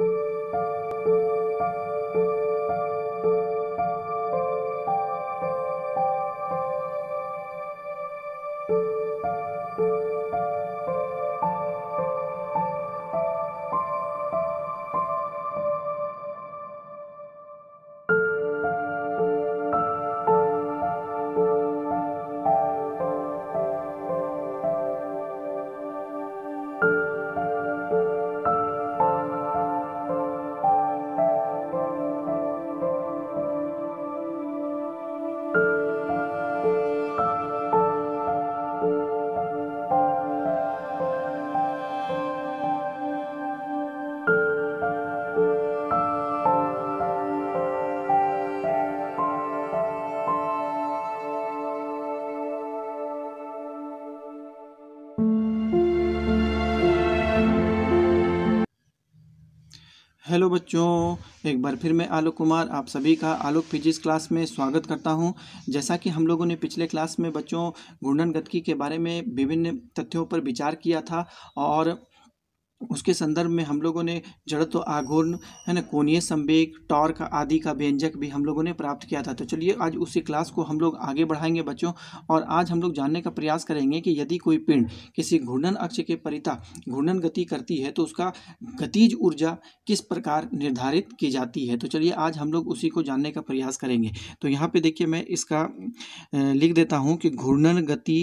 thank you बच्चों एक बार फिर मैं आलोक कुमार आप सभी का आलोक फिजिक्स क्लास में स्वागत करता हूं जैसा कि हम लोगों ने पिछले क्लास में बच्चों घूर्णन गतकी के बारे में विभिन्न तथ्यों पर विचार किया था और उसके संदर्भ में हम लोगों ने जड़त्व आघूर्ण है ना कोणीय संवेग टॉर्क आदि का व्यंजक भी हम लोगों ने प्राप्त किया था तो चलिए आज उसी क्लास को हम लोग आगे बढ़ाएंगे बच्चों और आज हम लोग जानने का प्रयास करेंगे कि यदि कोई पिंड किसी घूर्णन अक्ष के परिता घूर्णन गति करती है तो उसका गतिज ऊर्जा किस प्रकार निर्धारित की जाती है तो चलिए आज हम लोग उसी को जानने का प्रयास करेंगे तो यहाँ पर देखिए मैं इसका लिख देता हूँ कि घूर्णन गति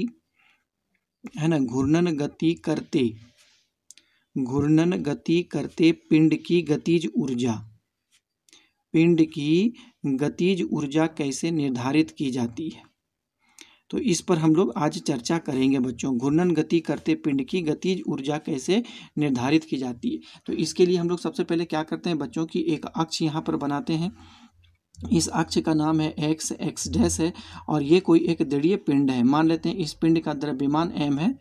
है ना घूर्णन गति करते घूर्णन गति करते पिंड की गतिज ऊर्जा पिंड की गतिज ऊर्जा कैसे निर्धारित की जाती है तो इस पर हम लोग आज चर्चा करेंगे बच्चों घूर्णन गति करते पिंड की गतिज ऊर्जा कैसे निर्धारित की जाती है तो इसके लिए हम लोग सबसे पहले क्या करते हैं बच्चों की एक अक्ष यहाँ पर बनाते हैं इस अक्ष का नाम है एक्स एक्स डैश है और ये कोई एक दृढ़ीय पिंड है मान लेते हैं इस पिंड का द्रव्यमान एम है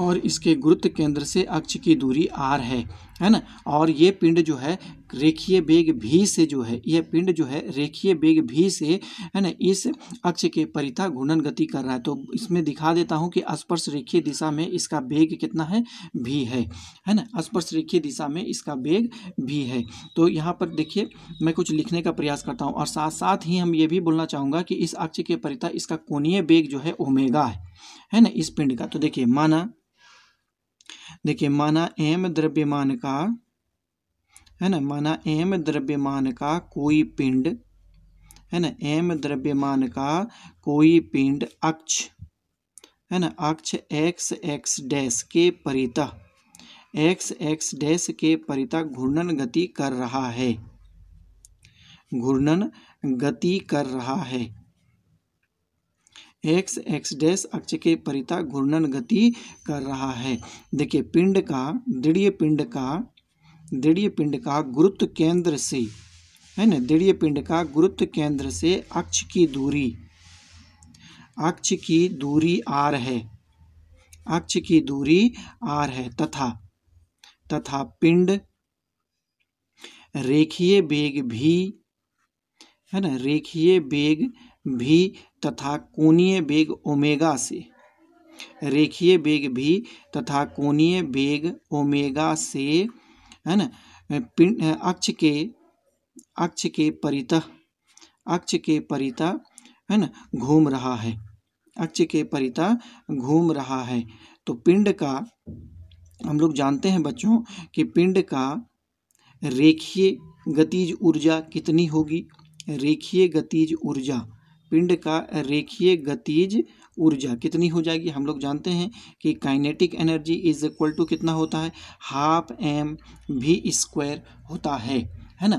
और इसके गुरुत्व केंद्र से अक्ष की दूरी आर है है ना और ये पिंड जो है रेखीय बेग भी से जो है यह पिंड जो है रेखीय बेग भी से है ना इस अक्ष के परिता घूर्णन गति कर रहा है तो इसमें दिखा देता हूँ कि स्पर्श रेखीय दिशा में इसका बेग कितना है भी है है ना स्पर्श रेखीय दिशा में इसका बेग भी है तो यहाँ पर देखिए मैं कुछ लिखने का प्रयास करता हूँ और साथ साथ ही हम ये भी बोलना चाहूँगा कि इस अक्ष के परिता इसका कोणीय बेग जो है ओमेगा है है ना इस पिंड का तो देखिए माना देखिए माना एम द्रव्यमान का है ना माना एम द्रव्यमान का कोई पिंड है ना एम द्रव्यमान का कोई पिंड अक्ष है ना अक्ष एक्स एक्स डैश के परिता एक्स एक्स डैश के परिता घूर्णन गति कर रहा है घूर्णन गति कर रहा है एक्स एक्स डैश अक्ष के परिता घूर्णन गति कर रहा है देखिए पिंड का दृढ़ पिंड का दृढ़ पिंड का गुरुत्व केंद्र से है ना दृढ़ पिंड का गुरुत्व केंद्र से अक्ष की दूरी अक्ष की दूरी आर है अक्ष की दूरी आर है तथा तथा पिंड रेखीय बेग भी है ना रेखीय बेग भी तथा कोणीय वेग ओमेगा से रेखीय वेग भी तथा कोणीय वेग ओमेगा से है ना पिंड अक्ष के अक्ष के परितः अक्ष के परिता है ना घूम रहा है अक्ष के परिता घूम रहा है तो पिंड का हम लोग जानते हैं बच्चों कि पिंड का रेखीय गतिज ऊर्जा कितनी होगी रेखीय गतिज ऊर्जा पिंड का रेखीय गतिज ऊर्जा कितनी हो जाएगी हम लोग जानते हैं कि kinetic energy is equal to कितना होता है हाफ एम भी स्क्वायर होता है है ना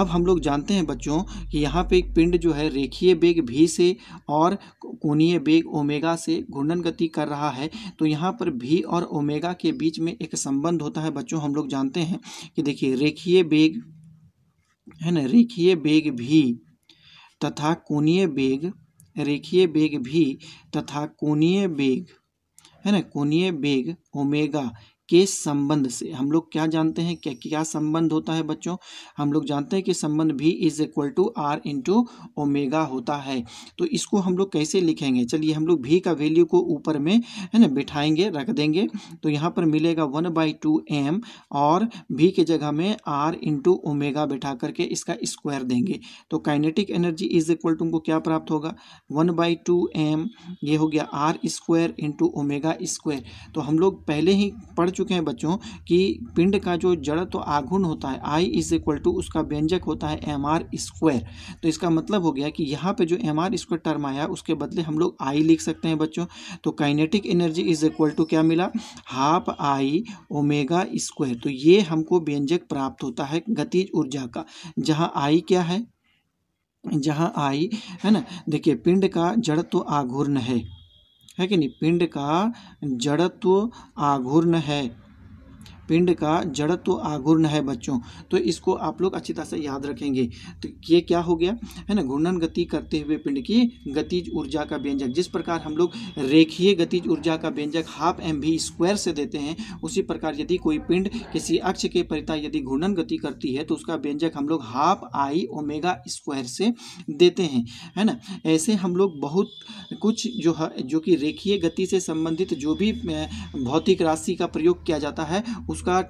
अब हम लोग जानते हैं बच्चों कि यहाँ पे एक पिंड जो है रेखीय बेग भी से और कोणीय बेग ओमेगा से घूर्णन गति कर रहा है तो यहाँ पर भी और ओमेगा के बीच में एक संबंध होता है बच्चों हम लोग जानते हैं कि देखिए रेखीय बेग है ना रेखीय बेग भी तथा कोणीय वेग रेखीय वेग भी तथा कोणीय वेग है ना कोणीय वेग ओमेगा के संबंध से हम लोग क्या जानते हैं क्या क्या संबंध होता है बच्चों हम लोग जानते हैं कि संबंध V is equal to R into omega होता है तो इसको हम लोग कैसे लिखेंगे चलिए हम लोग भी का वैल्यू को ऊपर में है ना बिठाएंगे रख देंगे तो यहाँ पर मिलेगा वन बाई टू एम और भी के जगह में आर इंटू ओमेगा बिठा करके इसका स्क्वायर देंगे तो kinetic energy is equal to हमको क्या प्राप्त होगा वन बाई टू एम ये हो गया R square into omega square तो हम लोग पहले ही पढ़ चुके हैं बच्चों कि पिंड का जो जड़ तो आघुण होता है आई इज इक्वल टू उसका व्यंजक होता है एम आर स्क्वायर तो इसका मतलब हो गया कि यहाँ पे जो एम आर स्क्वायर टर्म आया उसके बदले हम लोग आई लिख सकते हैं बच्चों तो kinetic energy is equal to क्या मिला हाफ आई ओमेगा स्क्वायर तो ये हमको व्यंजक प्राप्त होता है गतिज ऊर्जा का जहाँ आई क्या है जहाँ आई है ना देखिए पिंड का जड़ तो आघूर्ण है है कि नहीं पिंड का जड़त्व आघूर्ण है पिंड का जड़त्व तो आघूर्ण है बच्चों तो इसको आप लोग अच्छी तरह से याद रखेंगे तो ये क्या हो गया है ना घूर्णन गति करते हुए पिंड की गतिज ऊर्जा का व्यंजक जिस प्रकार हम लोग रेखीय गतिज ऊर्जा का व्यंजक हाफ एम भी स्क्वायर से देते हैं उसी प्रकार यदि कोई पिंड किसी अक्ष के परिता यदि घूर्णन गति करती है तो उसका व्यंजक हम लोग हाफ आई ओमेगा स्क्वायर से देते हैं है ना ऐसे हम लोग बहुत कुछ जो है जो कि रेखीय गति से संबंधित जो भी भौतिक राशि का प्रयोग किया जाता है उस उसका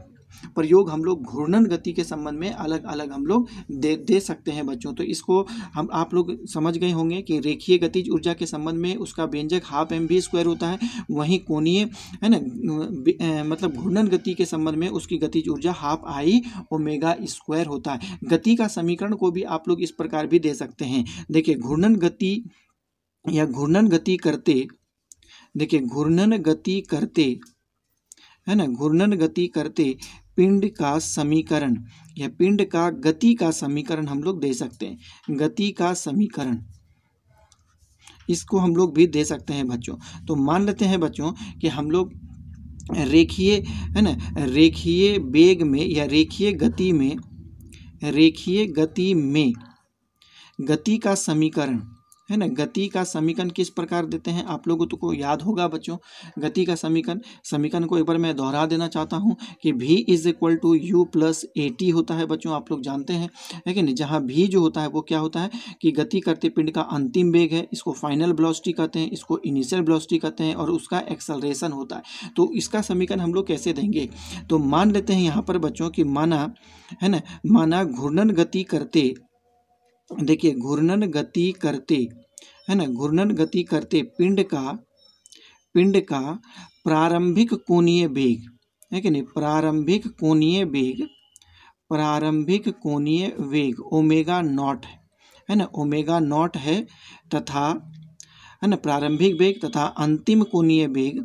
प्रयोग हम लोग घूर्णन गति के संबंध में अलग अलग हम लोग दे दे सकते हैं बच्चों तो इसको हम आप लोग समझ गए होंगे कि रेखीय गतिज ऊर्जा के संबंध में उसका व्यंजक हाफ एम वी स्क्वायर होता है वहीं कोणीय है ना मतलब घूर्णन गति के संबंध में उसकी गतिज ऊर्जा हाफ आई ओमेगा स्क्वायर होता है गति का समीकरण को भी आप लोग इस प्रकार भी दे सकते हैं देखिए घूर्णन गति या घूर्णन गति करते देखिए घूर्णन गति करते है ना घूर्णन गति करते पिंड का समीकरण या पिंड का गति का समीकरण हम लोग दे सकते हैं गति का समीकरण इसको हम लोग भी दे सकते हैं बच्चों तो मान लेते हैं बच्चों कि हम लोग रेखीय है ना रेखीय वेग में या रेखीय गति में रेखीय गति में गति का समीकरण है ना गति का समीकरण किस प्रकार देते हैं आप लोगों तो को याद होगा बच्चों गति का समीकरण समीकरण को एक बार मैं दोहरा देना चाहता हूँ कि V is equal to U plus A T होता है बच्चों आप लोग जानते हैं है कि जहाँ भी जो होता है वो क्या होता है कि गति करते पिंड का अंतिम वेग है इसको फाइनल ब्लॉस्टी कहते हैं इसको इनिशियल ब्लॉस्टी कहते हैं और उसका एक्सलरेशन होता है तो इसका समीकरण हम लोग कैसे देंगे तो मान लेते हैं यहाँ पर बच्चों की माना है ना माना घूर्णन गति करते देखिए घूर्णन गति करते है ना घूर्णन गति करते पिंड का पिंड का प्रारंभिक कोणीय वेग है कि नहीं प्रारंभिक कोणीय वेग प्रारंभिक कोणीय वेग ओमेगा नॉट है ना ओमेगा नॉट है तथा है ना प्रारंभिक वेग तथा अंतिम कोणीय वेग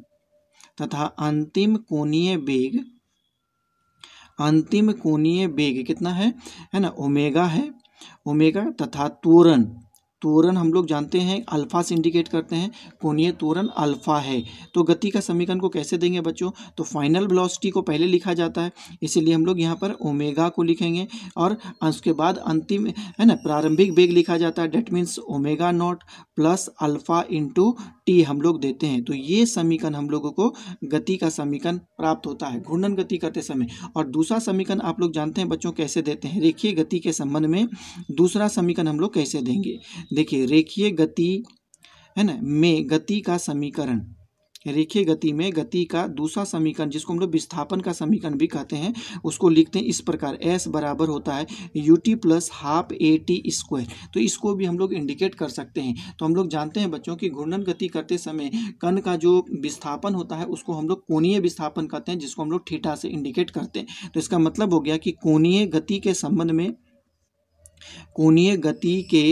तथा अंतिम कोणीय वेग अंतिम कोणीय वेग कितना है है ना ओमेगा है ओमेगा तथा तोरण तोरण हम लोग जानते हैं अल्फ़ा से इंडिकेट करते हैं कोणीय तोरण अल्फ़ा है तो गति का समीकरण को कैसे देंगे बच्चों तो फाइनल ब्लॉसिटी को पहले लिखा जाता है इसीलिए हम लोग यहाँ पर ओमेगा को लिखेंगे और उसके बाद अंतिम है ना प्रारंभिक वेग लिखा जाता है that means omega naught plus alpha into T हम लोग देते हैं तो ये समीकरण हम लोगों को गति का समीकरण प्राप्त होता है घूर्णन गति करते समय और दूसरा समीकरण आप लोग जानते हैं बच्चों कैसे देते हैं रेखीय गति के संबंध में दूसरा समीकरण हम लोग कैसे देंगे देखिए रेखीय गति है ना में गति का समीकरण रेखीय गति में गति का दूसरा समीकरण जिसको हम लोग विस्थापन का समीकरण भी कहते हैं उसको लिखते हैं इस प्रकार एस बराबर होता है U T plus half A T square तो इसको भी हम लोग इंडिकेट कर सकते हैं तो हम लोग जानते हैं बच्चों की घूर्णन गति करते समय कण का जो विस्थापन होता है उसको हम लोग कोणीय विस्थापन कहते हैं जिसको हम लोग ठीठा से इंडिकेट करते हैं तो इसका मतलब हो गया कि कोणीय गति के संबंध में कोणीय गति के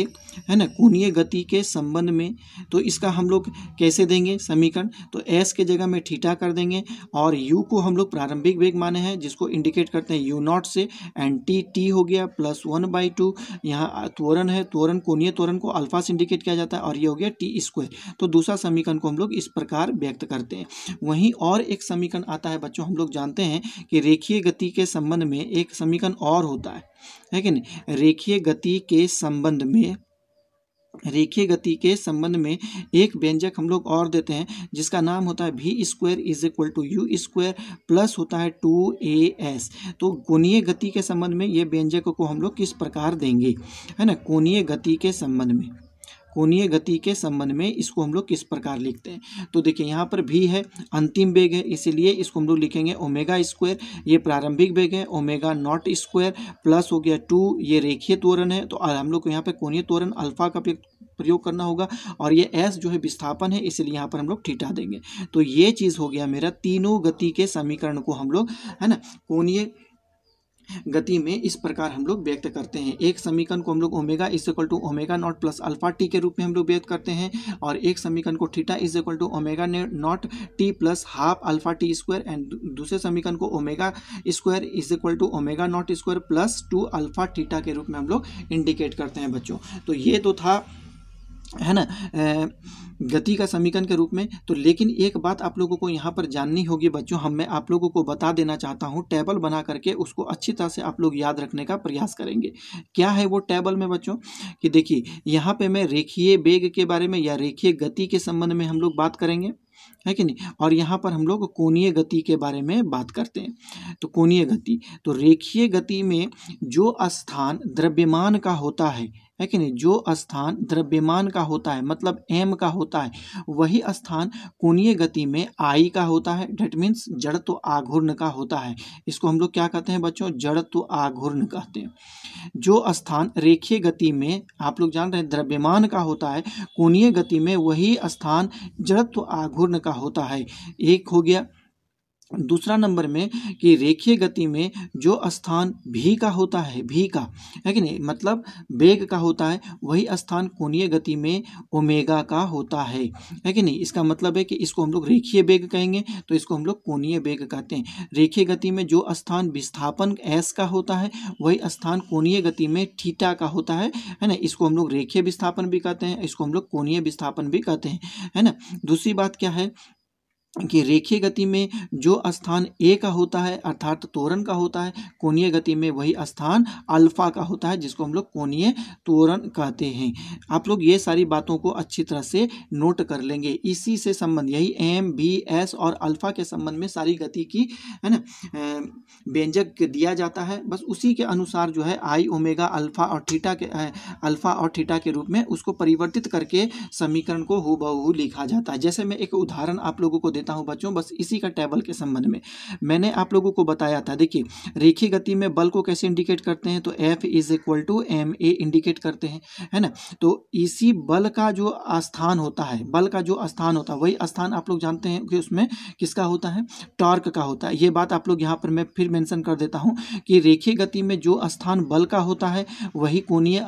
है ना कोणीय गति के संबंध में तो इसका हम लोग कैसे देंगे समीकरण तो एस के जगह में ठीठा कर देंगे और यू को हम लोग प्रारंभिक वेग माने हैं जिसको इंडिकेट करते हैं यू नॉट से एंड टी टी हो गया प्लस वन बाई टू यहाँ त्वरण है त्वरण कोणीय त्वरण को अल्फा से इंडिकेट किया जाता है और ये हो गया टी स्क्वायर तो दूसरा समीकरण को हम लोग इस प्रकार व्यक्त करते हैं वहीं और एक समीकरण आता है बच्चों हम लोग जानते हैं कि रेखीय गति के संबंध में एक समीकरण और होता है है कि नहीं रेखीय गति गति के संबंध में रेखीय गति के संबंध में एक व्यंजक हम लोग और देते हैं जिसका नाम होता है V square is equal to U square plus होता है टू ए एस तो कोणीय गति के संबंध में ये व्यंजक को हम लोग किस प्रकार देंगे है ना कोणीय गति के संबंध में कोणीय गति के संबंध में इसको हम लोग किस प्रकार लिखते हैं तो देखिए यहाँ पर भी है अंतिम वेग है इसीलिए इसको हम लोग लिखेंगे ओमेगा स्क्वायर ये प्रारंभिक वेग है ओमेगा नॉट स्क्वायर प्लस हो गया टू ये रेखीय त्वरण है तो हम लोग को यहाँ पर कोणीय त्वरण अल्फा का प्रयोग करना होगा और ये एस जो है विस्थापन है इसलिए यहाँ पर हम लोग ठीठा देंगे तो ये चीज़ हो गया मेरा तीनों गति के समीकरण को हम लोग है ना कोणीय गति में इस प्रकार हम लोग व्यक्त करते हैं एक समीकरण को हम लोग omega is equal to omega naught plus alpha T के रूप में हम लोग व्यक्त करते हैं और एक समीकरण को theta is equal to omega naught T plus half alpha T square and दूसरे समीकरण को omega square is equal to omega naught square plus two alpha theta के रूप में हम लोग इंडिकेट करते हैं बच्चों तो ये तो था है ना गति का समीकरण के रूप में तो लेकिन एक बात आप लोगों को यहाँ पर जाननी होगी बच्चों हम मैं आप लोगों को बता देना चाहता हूँ टेबल बना करके उसको अच्छी तरह से आप लोग याद रखने का प्रयास करेंगे क्या है वो टेबल में बच्चों कि देखिए यहाँ पे मैं रेखीय वेग के बारे में या रेखीय गति के संबंध में हम लोग बात करेंगे है कि नहीं और यहाँ पर हम लोग कोणीय गति के बारे में बात करते हैं तो कोणीय गति तो रेखीय गति में जो स्थान द्रव्यमान का होता है है कि नहीं जो स्थान द्रव्यमान का होता है मतलब एम का होता है वही स्थान कोणीय गति में आई का होता है डेट मीन्स जड़ तो आघूर्ण का होता है इसको हम लोग क्या कहते हैं बच्चों जड़ तो आघूर्ण कहते हैं जो स्थान रेखीय गति में आप लोग जान रहे हैं द्रव्यमान का होता है कोणीय गति में वही स्थान जड़ तो आघूर्ण का होता है एक हो गया दूसरा नंबर में कि रेखीय गति में जो स्थान भी का होता है भी का है कि नहीं मतलब बेग का होता है वही स्थान कोणीय गति में ओमेगा का होता है है कि नहीं इसका मतलब है कि इसको हम लोग रेखीय बेग कहेंगे तो इसको हम लोग कोणीय बेग कहते हैं रेखीय गति में जो स्थान विस्थापन एस का होता है वही स्थान कोणीय गति में ठीटा का होता है है ना इसको हम लोग रेखीय विस्थापन भी कहते हैं इसको हम लोग कोणीय विस्थापन भी कहते हैं है ना दूसरी बात क्या है कि रेखीय गति में जो स्थान ए का होता है अर्थात तोरण का होता है कोणीय गति में वही स्थान अल्फा का होता है जिसको हम लोग कोणीय तोरण कहते हैं आप लोग ये सारी बातों को अच्छी तरह से नोट कर लेंगे इसी से संबंध यही एम बी एस और अल्फा के संबंध में सारी गति की है ना व्यंजक दिया जाता है बस उसी के अनुसार जो है आई ओमेगा अल्फा और ठीटा के अल्फा और ठीटा के रूप में उसको परिवर्तित करके समीकरण को हु लिखा जाता है जैसे मैं एक उदाहरण आप लोगों को देता हूँ बच्चों बस इसी का टेबल के संबंध में मैंने आप लोगों को बताया था देखिए रेखी गति में बल को कैसे इंडिकेट करते हैं तो F is equal to M A indicate करते हैं है ना तो इसी बल का जो स्थान होता है बल का जो स्थान होता है वही स्थान आप लोग जानते हैं कि उसमें किसका होता है टॉर्क का होता है ये बात आप लोग यहाँ पर मैं फिर मैंसन कर देता हूँ कि रेखी गति में जो स्थान बल का होता है वही कोणीय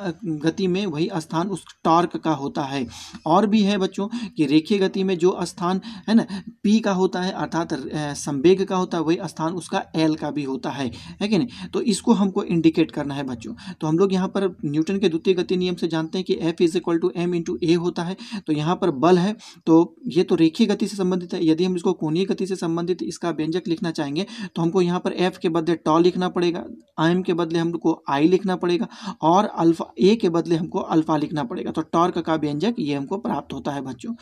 गति में वही स्थान उस टॉर्क का होता है और भी है बच्चों कि रेखीय गति में जो स्थान है ना पी का होता है अर्थात संवेग का होता है वही स्थान उसका एल का भी होता है है कि नहीं तो इसको हमको इंडिकेट करना है बच्चों तो हम लोग यहाँ पर न्यूटन के द्वितीय गति नियम से जानते हैं कि F is equal to M into A होता है तो यहाँ पर बल है तो ये तो रेखीय गति से संबंधित है यदि हम इसको कोणीय गति से संबंधित इसका व्यंजक लिखना चाहेंगे तो हमको यहाँ पर एफ के बदले टॉ लिखना पड़ेगा एम के बदले हमको आई लिखना पड़ेगा और अल्फा ए के बदले हमको अल्फा लिखना पड़ेगा तो टॉर्क का व्यंजक ये हमको प्राप्त होता है बच्चों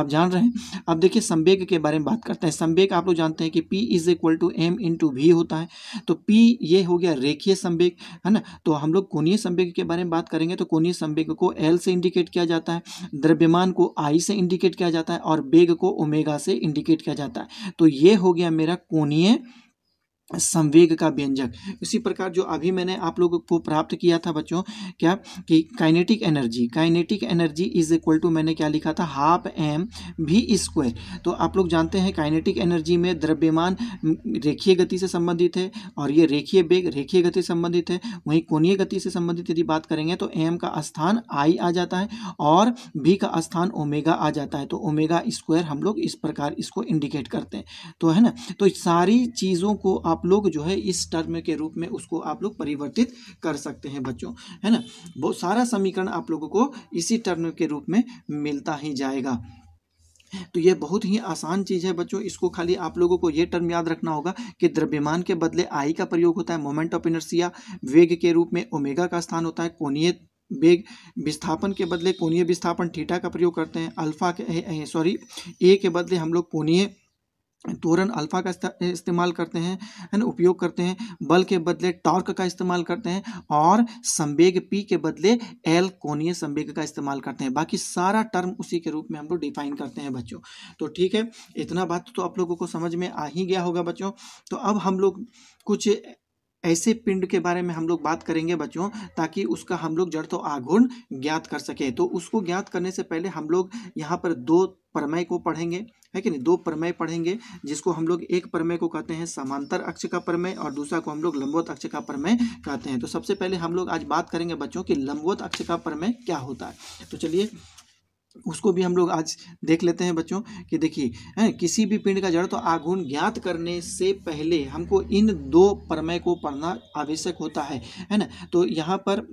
आप जान रहे हैं अब देखिए संवेग के बारे में बात करते हैं संवेग आप लोग जानते हैं कि P is equal to M into V होता है तो पी ये हो गया रेखीय संवेग है ना तो हम लोग कोनीय संवेग के बारे में बात करेंगे तो कोनीय संवेग को एल से इंडिकेट किया जाता है द्रव्यमान को आई से इंडिकेट किया जाता है और वेग को ओमेगा से इंडिकेट किया जाता है तो ये हो गया मेरा कोनीय संवेग का व्यंजक इसी प्रकार जो अभी मैंने आप लोगों को प्राप्त किया था बच्चों क्या कि kinetic energy kinetic energy is equal to मैंने क्या लिखा था हाफ एम भी स्क्वायर तो आप लोग जानते हैं काइनेटिक एनर्जी में द्रव्यमान रेखीय गति से संबंधित है और ये रेखीय वेग रेखीय गति से संबंधित है वहीं कोणीय गति से संबंधित यदि बात करेंगे तो एम का स्थान आई आ जाता है और भी का स्थान ओमेगा आ जाता है तो ओमेगा स्क्वायर हम लोग इस प्रकार इसको इंडिकेट करते हैं तो है ना तो सारी चीज़ों को आप आप लोग जो है इस टर्म के रूप में उसको आप लोग परिवर्तित कर सकते हैं बच्चों है ना बहुत सारा समीकरण आप लोगों को इसी टर्म के रूप में मिलता ही जाएगा तो ये बहुत ही आसान चीज़ है बच्चों इसको खाली आप लोगों को ये टर्म याद रखना होगा कि द्रव्यमान के बदले आई का प्रयोग होता है मोमेंट ऑफ इनर्सिया वेग के रूप में ओमेगा का स्थान होता है कोणीय वेग विस्थापन के बदले कोणीय विस्थापन थीटा का प्रयोग करते हैं अल्फा के सॉरी ए के बदले हम लोग कोणीय तोरण अल्फा का इस्तेमाल करते हैं है ना उपयोग करते हैं बल के बदले टॉर्क का इस्तेमाल करते हैं और संवेग पी के बदले एल कोणीय संवेग का इस्तेमाल करते हैं बाकी सारा टर्म उसी के रूप में हम लोग डिफाइन करते हैं बच्चों तो ठीक है इतना बात तो आप लोगों को समझ में आ ही गया होगा बच्चों तो अब हम लोग कुछ ऐसे पिंड के बारे में हम लोग बात करेंगे बच्चों ताकि उसका हम लोग जड़ तो आघूर्ण ज्ञात कर सके तो उसको ज्ञात करने से पहले हम लोग यहाँ पर दो प्रमेय को पढ़ेंगे है कि नहीं दो प्रमेय पढ़ेंगे जिसको हम लोग एक प्रमेय को कहते हैं समांतर अक्ष का प्रमेय और दूसरा को हम लोग लंबवत अक्ष का प्रमेय कहते हैं तो सबसे पहले हम लोग आज बात करेंगे बच्चों की लंबवत अक्ष का प्रमेय क्या होता है तो चलिए उसको भी हम लोग आज देख लेते हैं बच्चों कि देखिए है किसी भी पिंड का जड़ तो आघुण ज्ञात करने से पहले हमको इन दो प्रमेय को पढ़ना आवश्यक होता है है ना तो यहाँ पर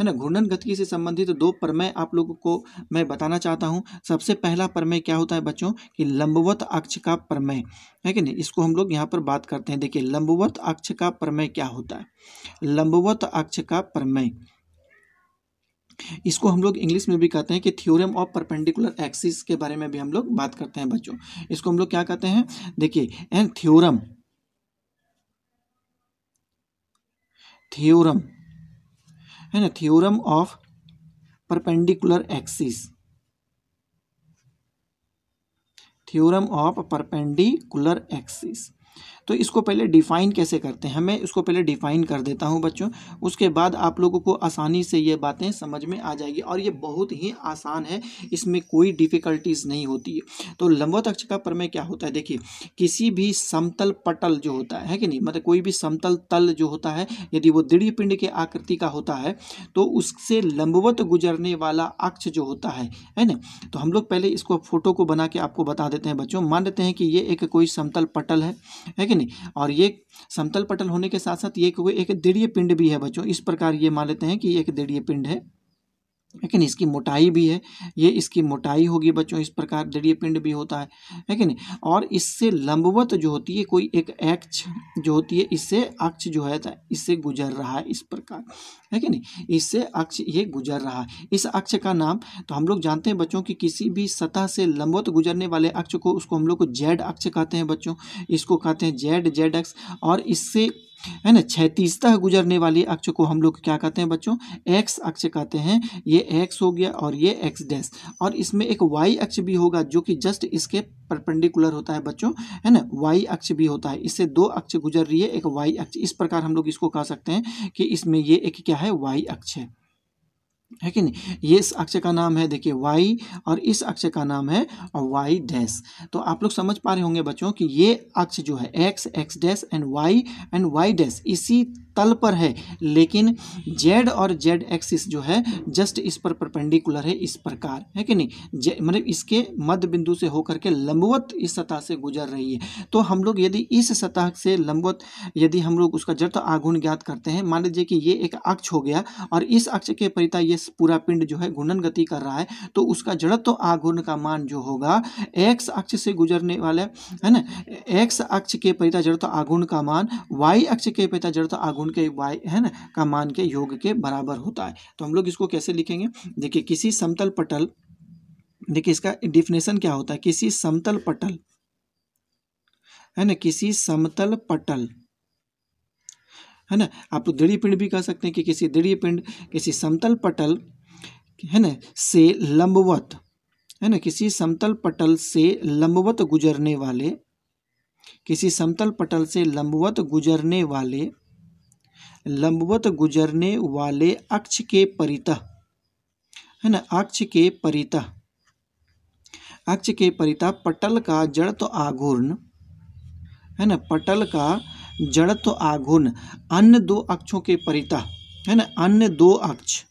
है ना घूर्णन गति से संबंधित तो दो प्रमेय आप लोगों को मैं बताना चाहता हूँ सबसे पहला प्रमेय क्या होता है बच्चों कि लंबवत अक्ष का प्रमेय है कि नहीं इसको हम लोग यहाँ पर बात करते हैं देखिए लंबवत अक्ष का प्रमेय क्या होता है लंबवत अक्ष का प्रमेय इसको हम लोग इंग्लिश में भी कहते हैं कि थ्योरम ऑफ परपेंडिकुलर एक्सिस के बारे में भी हम लोग बात करते हैं बच्चों इसको हम लोग क्या कहते हैं देखिए एंड थ्योरम थ्योरम है ना theorem of perpendicular axis theorem of perpendicular axis तो इसको पहले डिफ़ाइन कैसे करते हैं मैं इसको पहले डिफ़ाइन कर देता हूँ बच्चों उसके बाद आप लोगों को आसानी से ये बातें समझ में आ जाएगी और ये बहुत ही आसान है इसमें कोई डिफ़िकल्टीज़ नहीं होती है तो लंबत अक्ष का प्रमेय क्या होता है देखिए किसी भी समतल पटल जो होता है, है कि नहीं मतलब कोई भी समतल तल जो होता है यदि वो दृढ़ पिंड के आकृति का होता है तो उससे लंबवत गुजरने वाला अक्ष जो होता है है ना तो हम लोग पहले इसको फोटो को बना के आपको बता देते हैं बच्चों मान लेते हैं कि ये एक कोई समतल पटल है है कि नहीं और ये समतल पटल होने के साथ साथ ये एक दृढ़ पिंड भी है बच्चों इस प्रकार ये मान लेते हैं कि एक दृढ़ पिंड है लेकिन इसकी मोटाई भी है ये इसकी मोटाई होगी बच्चों इस प्रकार दृढ़ पिंड भी होता है है कि नहीं और इससे लंबवत जो होती है कोई एक एक्च जो होती है इससे अक्ष जो है तो इससे गुजर रहा है इस प्रकार है कि नहीं इससे अक्ष ये गुजर रहा है इस अक्ष का नाम तो हम लोग जानते हैं बच्चों कि किसी भी सतह से लंबवत गुजरने वाले अक्ष को उसको हम लोग जेड अक्ष कहते हैं बच्चों इसको कहते हैं जेड जेड अक्ष और इससे है ना तक गुजरने वाली अक्ष को हम लोग क्या कहते हैं बच्चों एक्स अक्ष कहते हैं ये एक्स हो गया और ये एक्स डैश और इसमें एक वाई अक्ष भी होगा जो कि जस्ट इसके परपेंडिकुलर होता है बच्चों है ना वाई अक्ष भी होता है इससे दो अक्ष गुजर रही है एक वाई अक्ष इस प्रकार हम लोग इसको कह सकते हैं कि इसमें ये एक क्या है वाई अक्ष है है कि नहीं ये इस अक्ष का नाम है देखिए वाई और इस अक्ष का नाम है वाई डैश तो आप लोग समझ पा रहे होंगे बच्चों कि ये अक्ष जो है X X dash and Y and Y dash इसी तल पर है लेकिन जेड और जेड एक्सिस जो है जस्ट इस पर परपेंडिकुलर है इस प्रकार है कि नहीं मतलब इसके मध्य बिंदु से होकर के लंबवत इस सतह से गुजर रही है तो हम लोग यदि इस सतह से लंबवत यदि हम लोग उसका जड़ तो आगुण ज्ञात करते हैं मान लीजिए कि ये एक अक्ष हो गया और इस अक्ष के परिता ये पूरा पिंड जो है घूर्णन गति कर रहा है तो उसका जड़त्व आगुण का मान जो होगा एक्स अक्ष से गुजरने वाला है ना एक्स अक्ष के परिता जड़ आगुण का मान वाई अक्ष के परिता जड़ आगुण के वाई है ना का मान के योग के बराबर होता है तो हम लोग इसको कैसे लिखेंगे देखिए किसी समतल पटल देखिए इसका डिफिनेशन क्या होता है किसी समतल पटल है ना किसी समतल पटल है ना आप दृढ़ी पिंड भी कह सकते हैं कि किसी दृढ़ी पिंड किसी समतल पटल है ना से लंबवत है ना किसी समतल पटल से लंबवत गुजरने वाले किसी समतल पटल से लंबवत गुजरने वाले लंबवत गुजरने वाले अक्ष के परिता है ना अक्ष के परिता अक्ष के परिता पटल का जड़ तो आघूर्ण है ना पटल का जड़ तो आघूर्ण अन्य दो अक्षों के परिता है ना अन्य दो अक्ष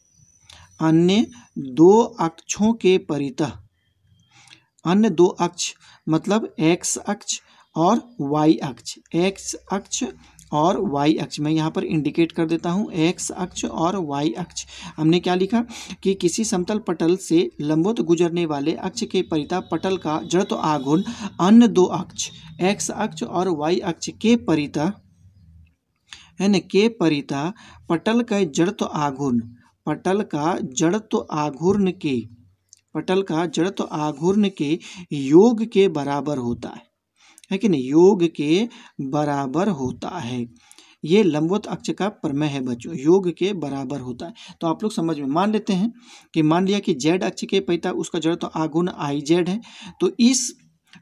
अन्य दो अक्षों के परिता अन्य दो अक्ष मतलब एक्स अक्ष और वाई अक्ष एक्स अक्ष और वाई अक्ष मैं यहाँ पर इंडिकेट कर देता हूँ एक्स अक्ष और वाई अक्ष हमने क्या लिखा कि किसी समतल पटल से लंबोत गुजरने वाले अक्ष के परिता पटल का जड़त तो अन्य दो अक्ष एक्स अक्ष और वाई अक्ष के परिता है न के परिता पटल का जड़त तो आघूर्ण पटल का जड़त तो आघूर्ण के पटल का जड़त आघूर्ण के योग के बराबर होता है है कि नहीं योग के बराबर होता है ये लंबवत अक्ष का प्रमेय है बच्चों योग के बराबर होता है तो आप लोग समझ में मान लेते हैं कि मान लिया कि जेड अक्ष के पैता उसका जड़ तो आगुण आई जेड है तो इस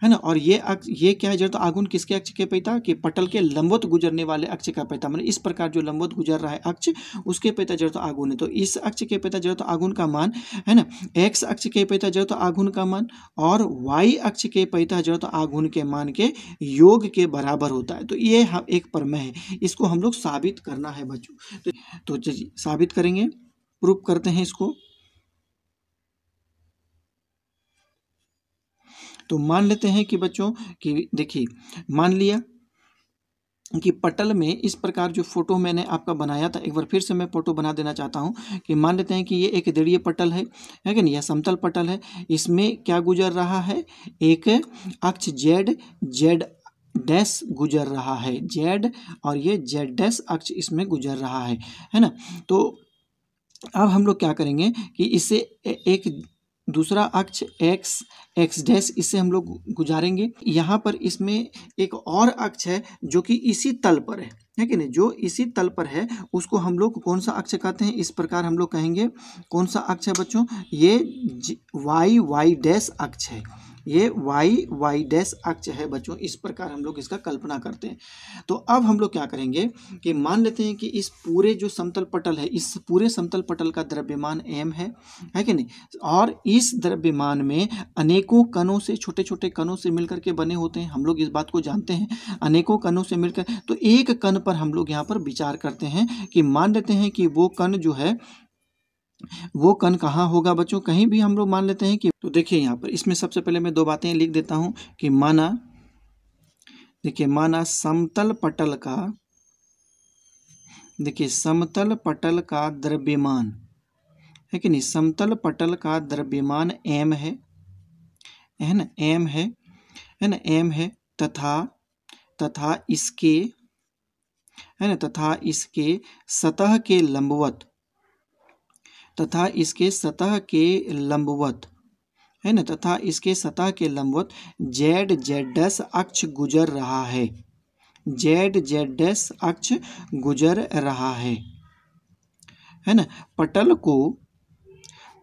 है ना और ये ये क्या है जो तो आगुन किसके अक्ष के पैता कि पटल के लंबवत गुजरने वाले अक्ष का पैता मतलब इस प्रकार जो लंबवत गुजर रहा है अक्ष उसके पैता जड़ तो आगुन है तो इस अक्ष के पैता जड़ तो आगुन का मान है ना एक्स अक्ष के पैता जड़ तो आगुन का मान और वाई अक्ष के पैता जड़ तो आगुन के मान के योग के बराबर होता है तो ये एक परमय है इसको हम लोग साबित करना है बच्चों तो, तो साबित करेंगे प्रूफ करते हैं इसको तो मान लेते हैं कि बच्चों कि देखिए मान लिया कि पटल में इस प्रकार जो फोटो मैंने आपका बनाया था एक बार फिर से मैं फोटो बना देना चाहता हूँ कि मान लेते हैं कि ये एक दृढ़ पटल है है कि नहीं यह समतल पटल है इसमें क्या गुजर रहा है एक अक्ष जेड जेड डैश गुजर रहा है जेड और ये जेड डैश अक्ष इसमें गुजर रहा है है ना तो अब हम लोग क्या करेंगे कि इसे एक दूसरा अक्ष एक्स एक्स डैश इससे हम लोग गुजारेंगे यहाँ पर इसमें एक और अक्ष है जो कि इसी तल पर है है कि नहीं जो इसी तल पर है उसको हम लोग कौन सा अक्ष कहते हैं इस प्रकार हम लोग कहेंगे कौन सा अक्ष है बच्चों ये वाई वाई डैश अक्ष है ये वाई वाई डैश अक्ष है बच्चों इस प्रकार हम लोग इसका कल्पना करते हैं तो अब हम लोग क्या करेंगे कि मान लेते हैं कि इस पूरे जो समतल पटल है इस पूरे समतल पटल का द्रव्यमान एम है है कि नहीं और इस द्रव्यमान में अनेकों कणों से छोटे छोटे कणों से मिलकर के बने होते हैं हम लोग इस बात को जानते हैं अनेकों कणों से मिलकर तो एक कण पर हम लोग यहाँ पर विचार करते हैं कि मान लेते हैं कि वो कण जो है वो कण कहाँ होगा बच्चों कहीं भी हम लोग मान लेते हैं कि तो देखिए यहाँ पर इसमें सबसे पहले मैं दो बातें लिख देता हूँ कि माना देखिए माना समतल पटल का देखिए समतल पटल का द्रव्यमान है कि नहीं समतल पटल का द्रव्यमान एम है है ना एम है है ना एम है तथा तथा इसके है ना तथा इसके सतह के लंबवत तथा इसके सतह के लंबवत है ना तथा इसके सतह के लंबवत जेड जेड डस अक्ष गुजर रहा है जेड जेड डस अक्ष गुजर रहा है है ना पटल को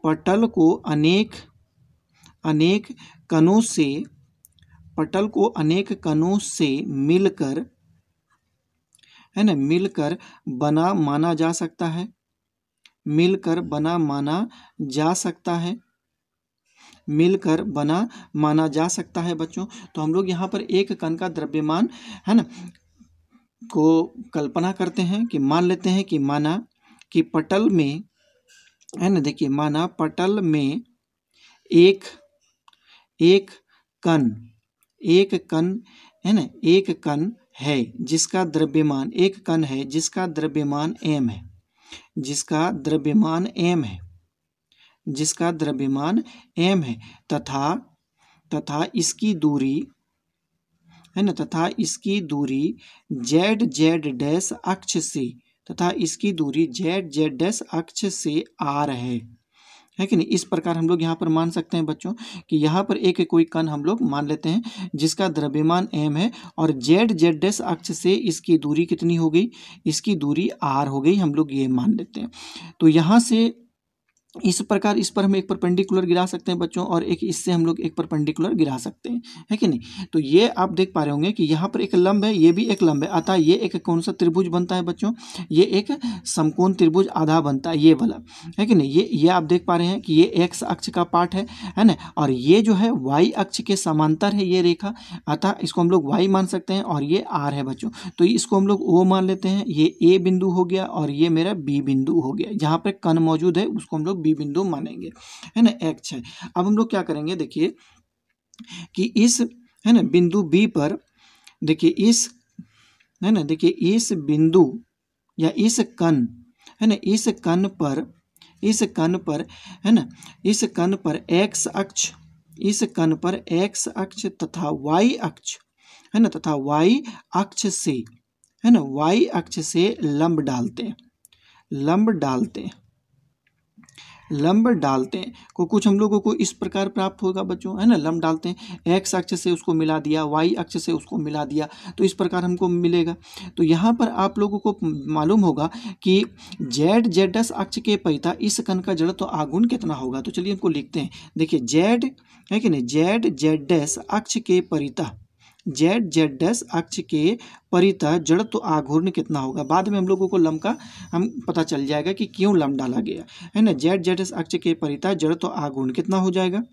पटल को अनेक अनेक कणों से पटल को अनेक कणों से मिलकर है ना मिलकर बना माना जा सकता है मिलकर बना माना जा सकता है मिलकर बना माना जा सकता है बच्चों तो हम लोग यहाँ पर एक कण का द्रव्यमान है ना को कल्पना करते हैं कि मान लेते हैं कि माना कि पटल में है ना देखिए माना पटल में एक एक कण एक कण है ना एक कण है जिसका द्रव्यमान एक कण है जिसका द्रव्यमान एम है जिसका द्रव्यमान एम है जिसका द्रव्यमान एम है तथा तथा इसकी दूरी है ना तथा इसकी दूरी जेड जेड डैश अक्ष से तथा इसकी दूरी जेड जेड डैश अक्ष से आर है है कि नहीं इस प्रकार हम लोग यहाँ पर मान सकते हैं बच्चों कि यहाँ पर एक कोई कण हम लोग मान लेते हैं जिसका द्रव्यमान एम है और जेड जेड डेस अक्ष से इसकी दूरी कितनी हो गई इसकी दूरी आर हो गई हम लोग ये मान लेते हैं तो यहाँ से इस प्रकार इस पर हम एक परपेंडिकुलर गिरा सकते हैं बच्चों और एक इससे हम लोग एक परपेंडिकुलर गिरा सकते हैं है कि नहीं तो ये आप देख पा रहे होंगे कि यहाँ पर एक लंब है ये भी एक लंब है अतः ये एक कौन सा त्रिभुज बनता है बच्चों ये एक समकोण त्रिभुज आधा बनता है ये वाला है कि नहीं ये ये आप देख पा रहे हैं कि ये एक्स अक्ष का पार्ट है है ना और ये जो है वाई अक्ष के समांतर है ये रेखा अतः इसको हम लोग वाई मान सकते हैं और ये आर है बच्चों तो इसको हम लोग ओ मान लेते हैं ये ए बिंदु हो गया और ये मेरा बी बिंदु हो गया जहाँ पर कण मौजूद है उसको हम लोग बी बिंदु मानेंगे है ना एक्स है अब हम लोग क्या करेंगे देखिए कि इस है ना बिंदु बी पर देखिए इस है ना देखिए इस बिंदु या इस कन है ना इस कन पर इस कन पर है ना इस कन पर एक्स अक्ष इस कन पर एक्स अक्ष तथा वाई अक्ष है ना तथा वाई अक्ष से है ना वाई अक्ष से लंब डालते हैं लंब डालते हैं लंब डालते हैं को कुछ हम लोगों को इस प्रकार प्राप्त होगा बच्चों है ना लंब डालते हैं एक्स अक्ष से उसको मिला दिया वाई अक्ष से उसको मिला दिया तो इस प्रकार हमको मिलेगा तो यहाँ पर आप लोगों को मालूम होगा कि जेड जेड अक्ष के पैता इस कण का जड़ तो आगुण कितना होगा तो चलिए हमको लिखते हैं देखिए जेड है कि नहीं जेड जेड अक्ष के परिता जेड जेड डैस अक्ष के परित जड़ तो आघूर्ण कितना होगा बाद में हम लोगों को लम का हम पता चल जाएगा कि क्यों लम डाला गया है ना जेड जेड एस अक्ष के परिता जड़ तो आघूर्ण कितना हो जाएगा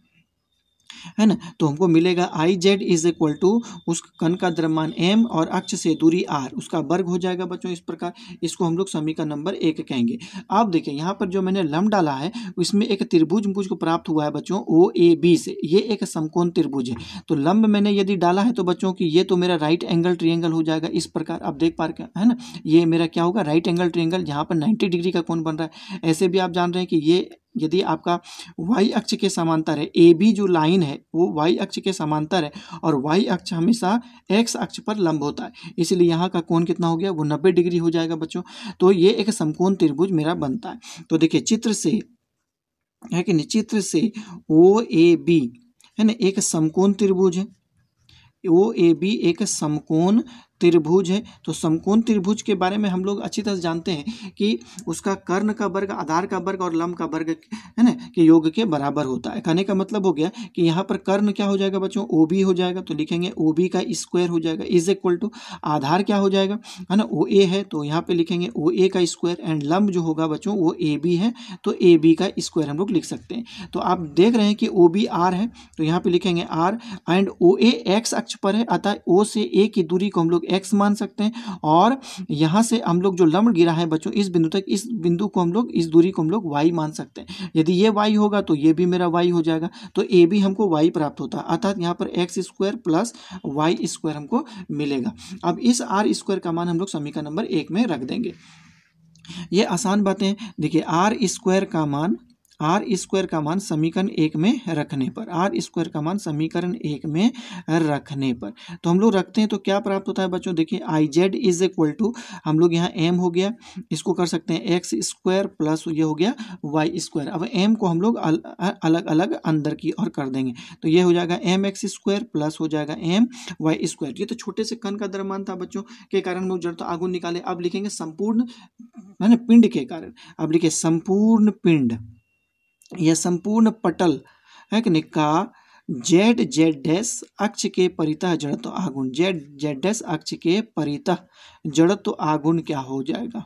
है ना तो हमको मिलेगा I Z is equal to उस कण का द्रव्यमान एम और अक्ष से दूरी आर उसका वर्ग हो जाएगा बच्चों इस प्रकार इसको हम लोग समीकरण नंबर एक कहेंगे अब देखिए यहाँ पर जो मैंने लम डाला है इसमें एक त्रिभुज को प्राप्त हुआ है बच्चों ओ ए बी से ये एक समकोण त्रिभुज है तो लंब मैंने यदि डाला है तो बच्चों की ये तो मेरा राइट एंगल ट्रीएंगल हो जाएगा इस प्रकार आप देख पा रहे है ना ये मेरा क्या होगा राइट एंगल ट्रीएंगल यहाँ पर नाइन्टी डिग्री का कौन बन रहा है ऐसे भी आप जान रहे हैं कि ये यदि आपका वाई अक्ष के समांतर है ए बी जो लाइन है वो वाई अक्ष के समांतर है और वाई अक्ष हमेशा एक्स अक्ष पर लंब होता है इसलिए यहाँ का कोण कितना हो गया वो नब्बे डिग्री हो जाएगा बच्चों तो ये एक समकोण त्रिभुज मेरा बनता है तो देखिए चित्र से है कि नहीं चित्र से ओ ए बी है ना एक समकोण त्रिभुज है ओ ए बी एक समकोण त्रिभुज है तो समकोण त्रिभुज के बारे में हम लोग अच्छी तरह जानते हैं कि उसका कर्ण का वर्ग आधार का वर्ग और लंब का वर्ग है ना कि योग के बराबर होता है कहने का मतलब हो गया कि यहाँ पर कर्ण क्या हो जाएगा बच्चों ओ बी हो जाएगा तो लिखेंगे ओ बी का स्क्वायर हो जाएगा इज इक्वल टू आधार क्या हो जाएगा है ना ओ ए है तो यहाँ पर लिखेंगे ओ ए का स्क्वायर एंड लंब जो होगा बच्चों वो ए बी है तो ए बी का स्क्वायर हम लोग लिख सकते हैं तो आप देख रहे हैं कि ओ बी आर है तो यहाँ पर लिखेंगे R and O A X अक्ष पर है अतः ओ से ए की दूरी को हम लोग एक्स मान सकते हैं और यहाँ से हम लोग जो लम्ब गिरा है बच्चों इस बिंदु तक इस बिंदु को हम लोग इस दूरी को हम लोग वाई मान सकते हैं यदि ये वाई होगा तो ये भी मेरा वाई हो जाएगा तो ए भी हमको वाई प्राप्त होता है अर्थात यहाँ पर X square plus Y square हमको मिलेगा अब इस आर स्क्वायर का मान हम लोग समीकरण नंबर एक में रख देंगे ये आसान बातें देखिए आर स्क्वायर का मान आर स्क्वायर का मान समीकरण एक में रखने पर आर स्क्वायर का मान समीकरण एक में रखने पर तो हम लोग रखते हैं तो क्या प्राप्त होता है बच्चों देखिए I Z is equal to हम लोग यहाँ एम हो गया इसको कर सकते हैं एक्स स्क्वायर प्लस ये हो गया वाई स्क्वायर अब एम को हम लोग अल, अलग अलग अंदर की ओर कर देंगे तो ये हो जाएगा एम एक्स स्क्वायर प्लस हो जाएगा एम वाई स्क्वायर ये तो छोटे से कन का दरमान था बच्चों के कारण लोग जड़ तो आगू निकाले अब लिखेंगे संपूर्ण है ना पिंड के कारण अब लिखे संपूर्ण पिंड यह संपूर्ण पटल है कि का जेड जेड डैस अक्ष के परितः जड़त्व आगुण जेड जेड डैस अक्ष के परितः जड़त्व आगुण क्या हो जाएगा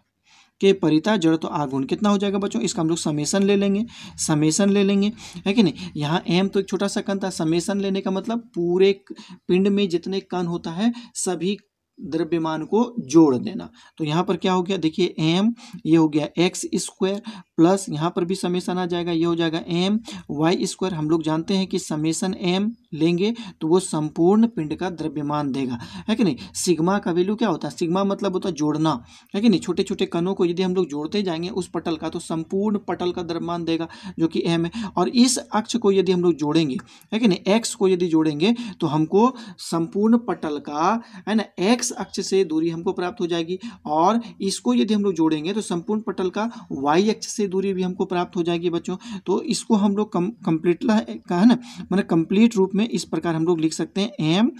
के परिता जड़ तो आगुण कितना हो जाएगा बच्चों इसका हम लोग समेसन ले लेंगे समेसन ले लेंगे है कि नहीं यहाँ एम तो एक छोटा सा कण था समेसन लेने का मतलब पूरे पिंड में जितने कण होता है सभी द्रव्यमान को जोड़ देना तो यहाँ पर क्या हो गया देखिए एम ये हो गया एक्स स्क्वायर प्लस यहाँ पर भी समेसन आ जाएगा ये हो जाएगा एम वाई स्क्वायर हम लोग जानते हैं कि समेसन एम लेंगे तो वो संपूर्ण पिंड का द्रव्यमान देगा है कि नहीं सिग्मा का वैल्यू क्या होता है सिग्मा मतलब होता है जोड़ना है कि नहीं छोटे छोटे कणों को यदि हम लोग जोड़ते जाएंगे उस पटल का तो संपूर्ण पटल का द्रव्यमान देगा जो कि एम है और इस अक्ष को यदि हम लोग जोड़ेंगे है कि नहीं एक्स को यदि जोड़ेंगे तो हमको संपूर्ण पटल का है ना एक्स एक्स अक्ष से दूरी हमको प्राप्त हो जाएगी और इसको यदि हम लोग जोड़ेंगे तो संपूर्ण पटल का वाई अक्ष से दूरी भी हमको प्राप्त हो जाएगी बच्चों तो इसको हम लोग कम कंप्लीट का है ना मतलब कंप्लीट रूप में इस प्रकार हम लोग लिख सकते हैं M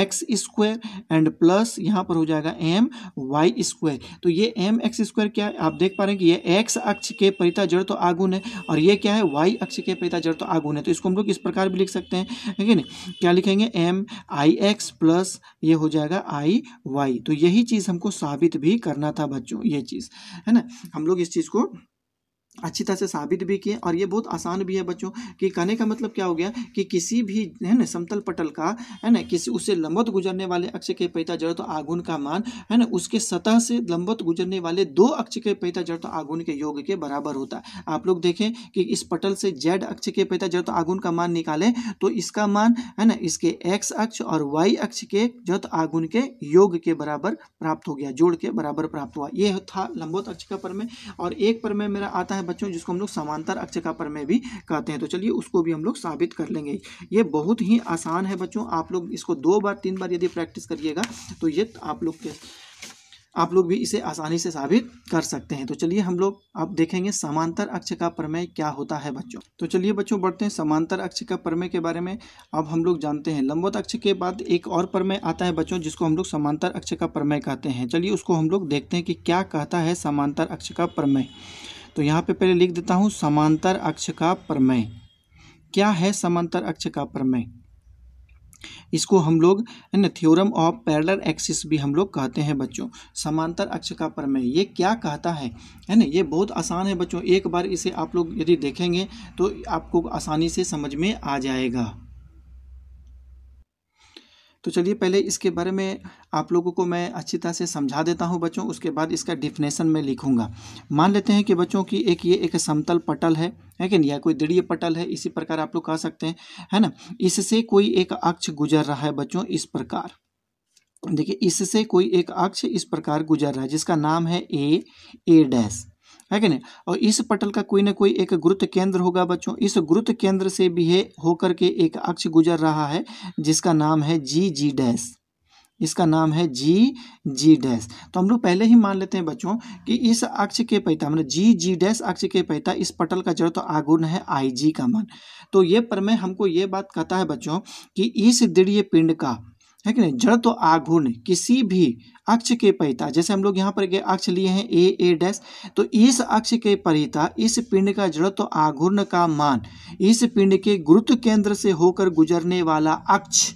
X square and plus यहाँ पर हो जाएगा एम वाई स्क्वायर तो ये एम एक्स स्क्वायर क्या है आप देख पा रहे हैं कि ये एक्स अक्ष के परिता जड़ तो आगुन है और ये क्या है वाई अक्ष के परिता जड़ तो आगुन है तो इसको हम लोग इस प्रकार भी लिख सकते हैं ठीक है ना क्या लिखेंगे एम आई एक्स प्लस ये हो जाएगा आई वाई तो यही चीज़ हमको साबित भी करना था बच्चों ये चीज़ है ना हम लोग इस चीज़ को अच्छी तरह से साबित भी किए और ये बहुत आसान भी है बच्चों कि कहने का मतलब क्या हो गया कि किसी भी है ना समतल पटल का है ना किसी उससे लंबत गुजरने वाले अक्ष के पैता जड़ तो आगुन का मान है ना उसके सतह से लंबत गुजरने वाले दो अक्ष के पैता जड़ तो आगुन के योग के बराबर होता है आप लोग देखें कि इस पटल से जेड अक्ष के पैता जड़ तो आगुन का मान निकालें तो इसका मान है ना इसके एक्स अक्ष और वाई अक्ष के जड़ तो आगुन के योग के बराबर प्राप्त हो गया जोड़ के बराबर प्राप्त हुआ ये था लंबोत अक्ष का परमय और एक परमय मेरा आता है है बच्चों जिसको हम लोग समांतर अक्षकापर प्रमेय भी कहते हैं तो चलिए उसको भी हम लोग साबित कर लेंगे ये बहुत ही आसान है बच्चों आप लोग इसको दो बार तीन बार यदि प्रैक्टिस करिएगा तो ये आप लोग के आप लोग भी इसे आसानी से साबित कर सकते हैं तो चलिए हम लोग अब देखेंगे समांतर अक्ष का प्रमेय क्या होता है बच्चों तो चलिए बच्चों बढ़ते हैं समांतर अक्ष का प्रमेय के बारे में अब हम लोग जानते हैं लंबवत अक्ष के बाद एक और प्रमेय आता है बच्चों जिसको हम लोग समांतर अक्ष का प्रमेय कहते हैं चलिए उसको हम लोग देखते हैं कि क्या कहता है समांतर अक्ष का प्रमेय तो यहाँ पे पहले लिख देता हूँ समांतर अक्ष का प्रमेय क्या है समांतर अक्ष का प्रमेय इसको हम लोग है ना थ्योरम ऑफ पैरलर एक्सिस भी हम लोग कहते हैं बच्चों समांतर अक्ष का प्रमेय ये क्या कहता है है ना ये बहुत आसान है बच्चों एक बार इसे आप लोग यदि देखेंगे तो आपको आसानी से समझ में आ जाएगा तो चलिए पहले इसके बारे में आप लोगों को मैं अच्छी तरह से समझा देता हूँ बच्चों उसके बाद इसका डिफिनेशन मैं लिखूँगा मान लेते हैं कि बच्चों की एक ये एक समतल पटल है है कि नहीं या कोई दृढ़ पटल है इसी प्रकार आप लोग कह सकते हैं है ना इससे कोई एक अक्ष गुजर रहा है बच्चों इस प्रकार देखिए इससे कोई एक अक्ष इस प्रकार गुजर रहा है जिसका नाम है ए ए डैश है कि नहीं और इस पटल का कोई ना कोई एक गुरुत्व केंद्र होगा बच्चों इस गुरुत्व केंद्र से भी है होकर के एक अक्ष गुजर रहा है जिसका नाम है जी जी डैश इसका नाम है जी जी डैश तो हम लोग पहले ही मान लेते हैं बच्चों कि इस अक्ष के पैता मतलब जी जी डैश अक्ष के पैता इस पटल का जड़ तो आगुण है आई जी का मान तो ये पर में हमको ये बात कहता है बच्चों कि इस दृढ़ पिंड का है कि नहीं जड़ तो आघूर्ण किसी भी अक्ष के परिता जैसे हम लोग यहाँ पर अक्ष लिए हैं ए ए डैश तो इस अक्ष के परिता इस पिंड का जड़ तो आघूर्ण का मान इस पिंड के गुरुत्व केंद्र से होकर गुजरने वाला अक्ष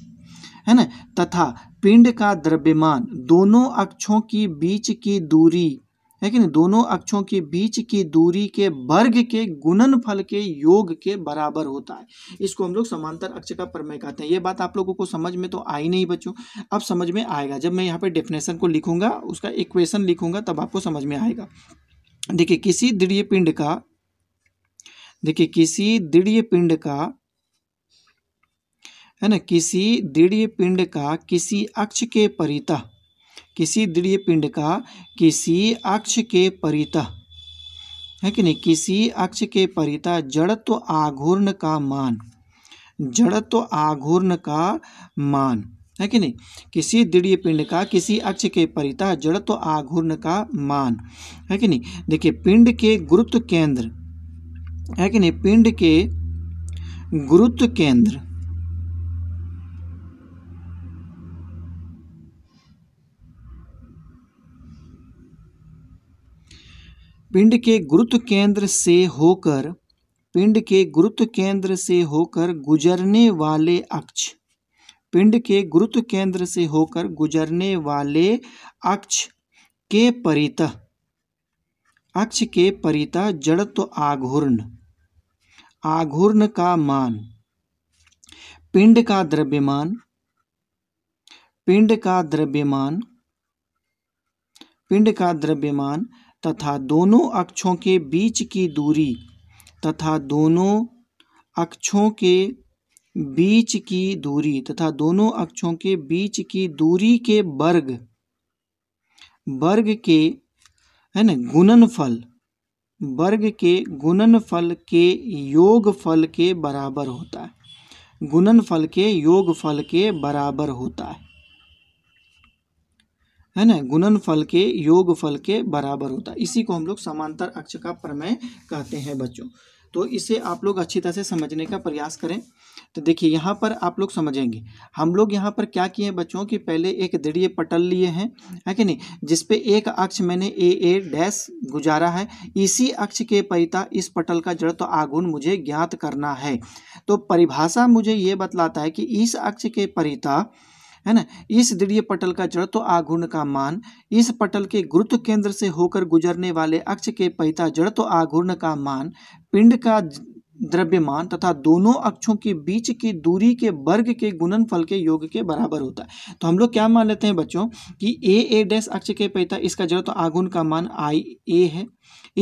है ना तथा पिंड का द्रव्यमान दोनों अक्षों की बीच की दूरी लेकिन दोनों अक्षों के बीच की दूरी के वर्ग के गुणनफल के योग के बराबर होता है इसको हम लोग समांतर अक्ष का प्रमेय कहते हैं ये बात आप लोगों को समझ में तो आई नहीं बच्चों अब समझ में आएगा जब मैं यहाँ पे डेफिनेशन को लिखूंगा उसका इक्वेशन लिखूंगा तब आपको समझ में आएगा देखिए किसी दृढ़ पिंड का देखिए किसी दृढ़ पिंड का है ना किसी दृढ़ पिंड का किसी अक्ष के परिता किसी दृढ़ पिंड का किसी अक्ष के परितः है कि नहीं किसी अक्ष के परिता जड़त्व आघूर्ण का मान जड़त्व आघूर्ण का मान है कि नहीं किसी दृढ़ पिंड का किसी अक्ष के परिता जड़त्व आघूर्ण का मान है कि नहीं देखिए पिंड के गुरुत्व केंद्र है कि नहीं पिंड के गुरुत्व केंद्र पिंड के गुरुत्व केंद्र से होकर पिंड के गुरुत्व केंद्र से होकर गुजरने वाले अक्ष पिंड के गुरुत्व केंद्र से होकर गुजरने वाले अक्ष के परित अक्ष के परिता जड़त्व आघूर्ण आघूर्ण का मान पिंड का द्रव्यमान पिंड का द्रव्यमान पिंड का द्रव्यमान तथा दोनों अक्षों के बीच की दूरी तथा दोनों अक्षों के बीच की दूरी तथा दोनों अक्षों के बीच की दूरी के वर्ग वर्ग के है ना गुणनफल वर्ग के गुणनफल के योगफल के बराबर होता है गुणनफल के योगफल के बराबर होता है है ना गुणनफल के योगफल के बराबर होता है इसी को हम लोग समांतर अक्ष का प्रमेय कहते हैं बच्चों तो इसे आप लोग अच्छी तरह से समझने का प्रयास करें तो देखिए यहाँ पर आप लोग समझेंगे हम लोग यहाँ पर क्या किए बच्चों कि पहले एक दृढ़ पटल लिए हैं है कि नहीं जिसपे एक अक्ष मैंने ए ए डैश गुजारा है इसी अक्ष के परिता इस पटल का जड़ तो आगुण मुझे ज्ञात करना है तो परिभाषा मुझे ये बतलाता है कि इस अक्ष के परिता है ना इस दृढ़ पटल का जड़त्व तो आघूर्ण का मान इस पटल के गुरुत्व केंद्र से होकर गुजरने वाले अक्ष के पहिता जड़त्व तो आघूर्ण का मान पिंड का द्रव्यमान तथा दोनों अक्षों के बीच की दूरी के वर्ग के गुणनफल के योग के बराबर होता है तो हम लोग क्या मान लेते हैं बच्चों कि ए ए डैश अक्ष के पैता इसका जड़ तो आगुन का मान आई ए है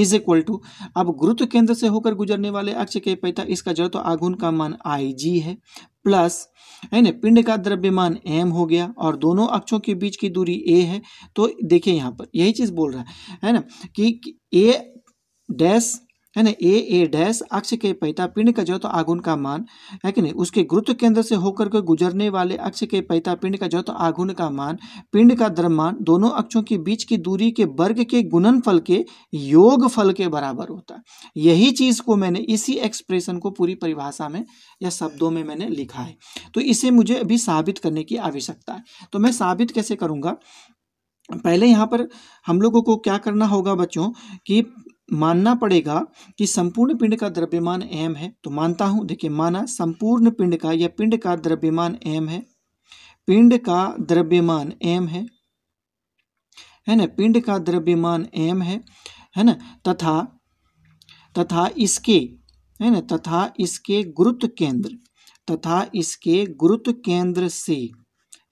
इज इक्वल टू अब गुरुत्व केंद्र से होकर गुजरने वाले अक्ष के पैता इसका जड़ तो आगुन का मान आई जी है प्लस है ना पिंड का द्रव्यमान एम हो गया और दोनों अक्षों के बीच की दूरी ए है तो देखिए यहाँ पर यही चीज़ बोल रहा है है ना कि ए डैश है ना ए ए डैश अक्ष के पैता पिंड का जो तो आगुन का मान है कि नहीं उसके गुरुत्व केंद्र से होकर के गुजरने वाले अक्ष के पैता पिंड का जो तो आगुन का मान पिंड का द्रव्यमान दोनों अक्षों के बीच की दूरी के वर्ग के गुणनफल के योग फल के बराबर होता है यही चीज को मैंने इसी एक्सप्रेशन को पूरी परिभाषा में या शब्दों में मैंने लिखा है तो इसे मुझे अभी साबित करने की आवश्यकता है तो मैं साबित कैसे करूँगा पहले यहाँ पर हम लोगों को क्या करना होगा बच्चों कि मानना पड़ेगा कि संपूर्ण पिंड का द्रव्यमान एम है तो मानता हूं देखिए माना संपूर्ण पिंड का या पिंड का द्रव्यमान एम है पिंड का द्रव्यमान एम है है ना पिंड का द्रव्यमान एम है है ना तथा तथा इसके है ना तथा इसके गुरुत्व केंद्र तथा इसके गुरुत्व केंद्र से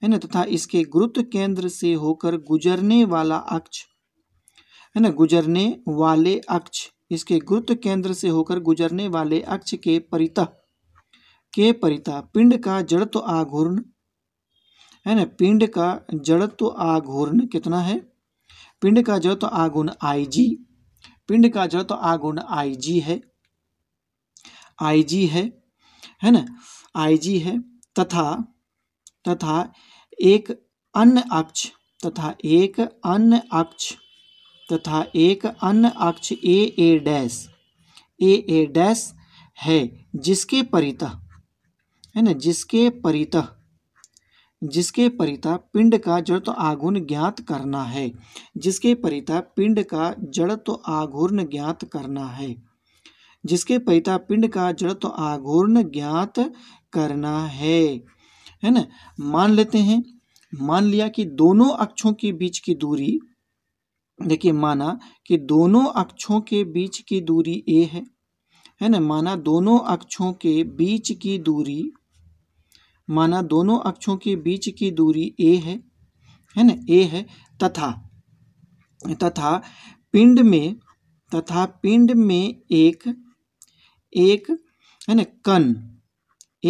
है ना तथा इसके गुरुत्व केंद्र से होकर गुजरने वाला अक्ष है ना गुजरने वाले अक्ष इसके गुरुत्व केंद्र से होकर गुजरने वाले अक्ष के परिता के परिता पिंड का जड़त्व आघूर्ण है ना पिंड का जड़त्व आघूर्ण कितना है पिंड का जड़त्व आघूर्ण आई जी पिंड का जड़त्व आघूर्ण आई जी है आई जी है है ना आई जी है तथा तथा एक अन्य अक्ष तथा एक अन्य अक्ष तथा एक अन्य अक्ष ए ए डैश ए ए डैश है जिसके परितः है ना जिसके परितः जिसके परिता पिंड का जड़ तो आघूर्ण ज्ञात करना है जिसके परिता पिंड का जड़ तो आघूर्ण ज्ञात करना है जिसके परिता पिंड का जड़ तो आघूर्ण ज्ञात करना है है ना मान लेते हैं मान लिया कि दोनों अक्षों के बीच की दूरी देखिए माना कि दोनों अक्षों के बीच की दूरी ए है है ना माना दोनों अक्षों के बीच की दूरी माना दोनों अक्षों के बीच की दूरी ए है है ना ए है तथा तथा पिंड में तथा पिंड में एक एक है ना कन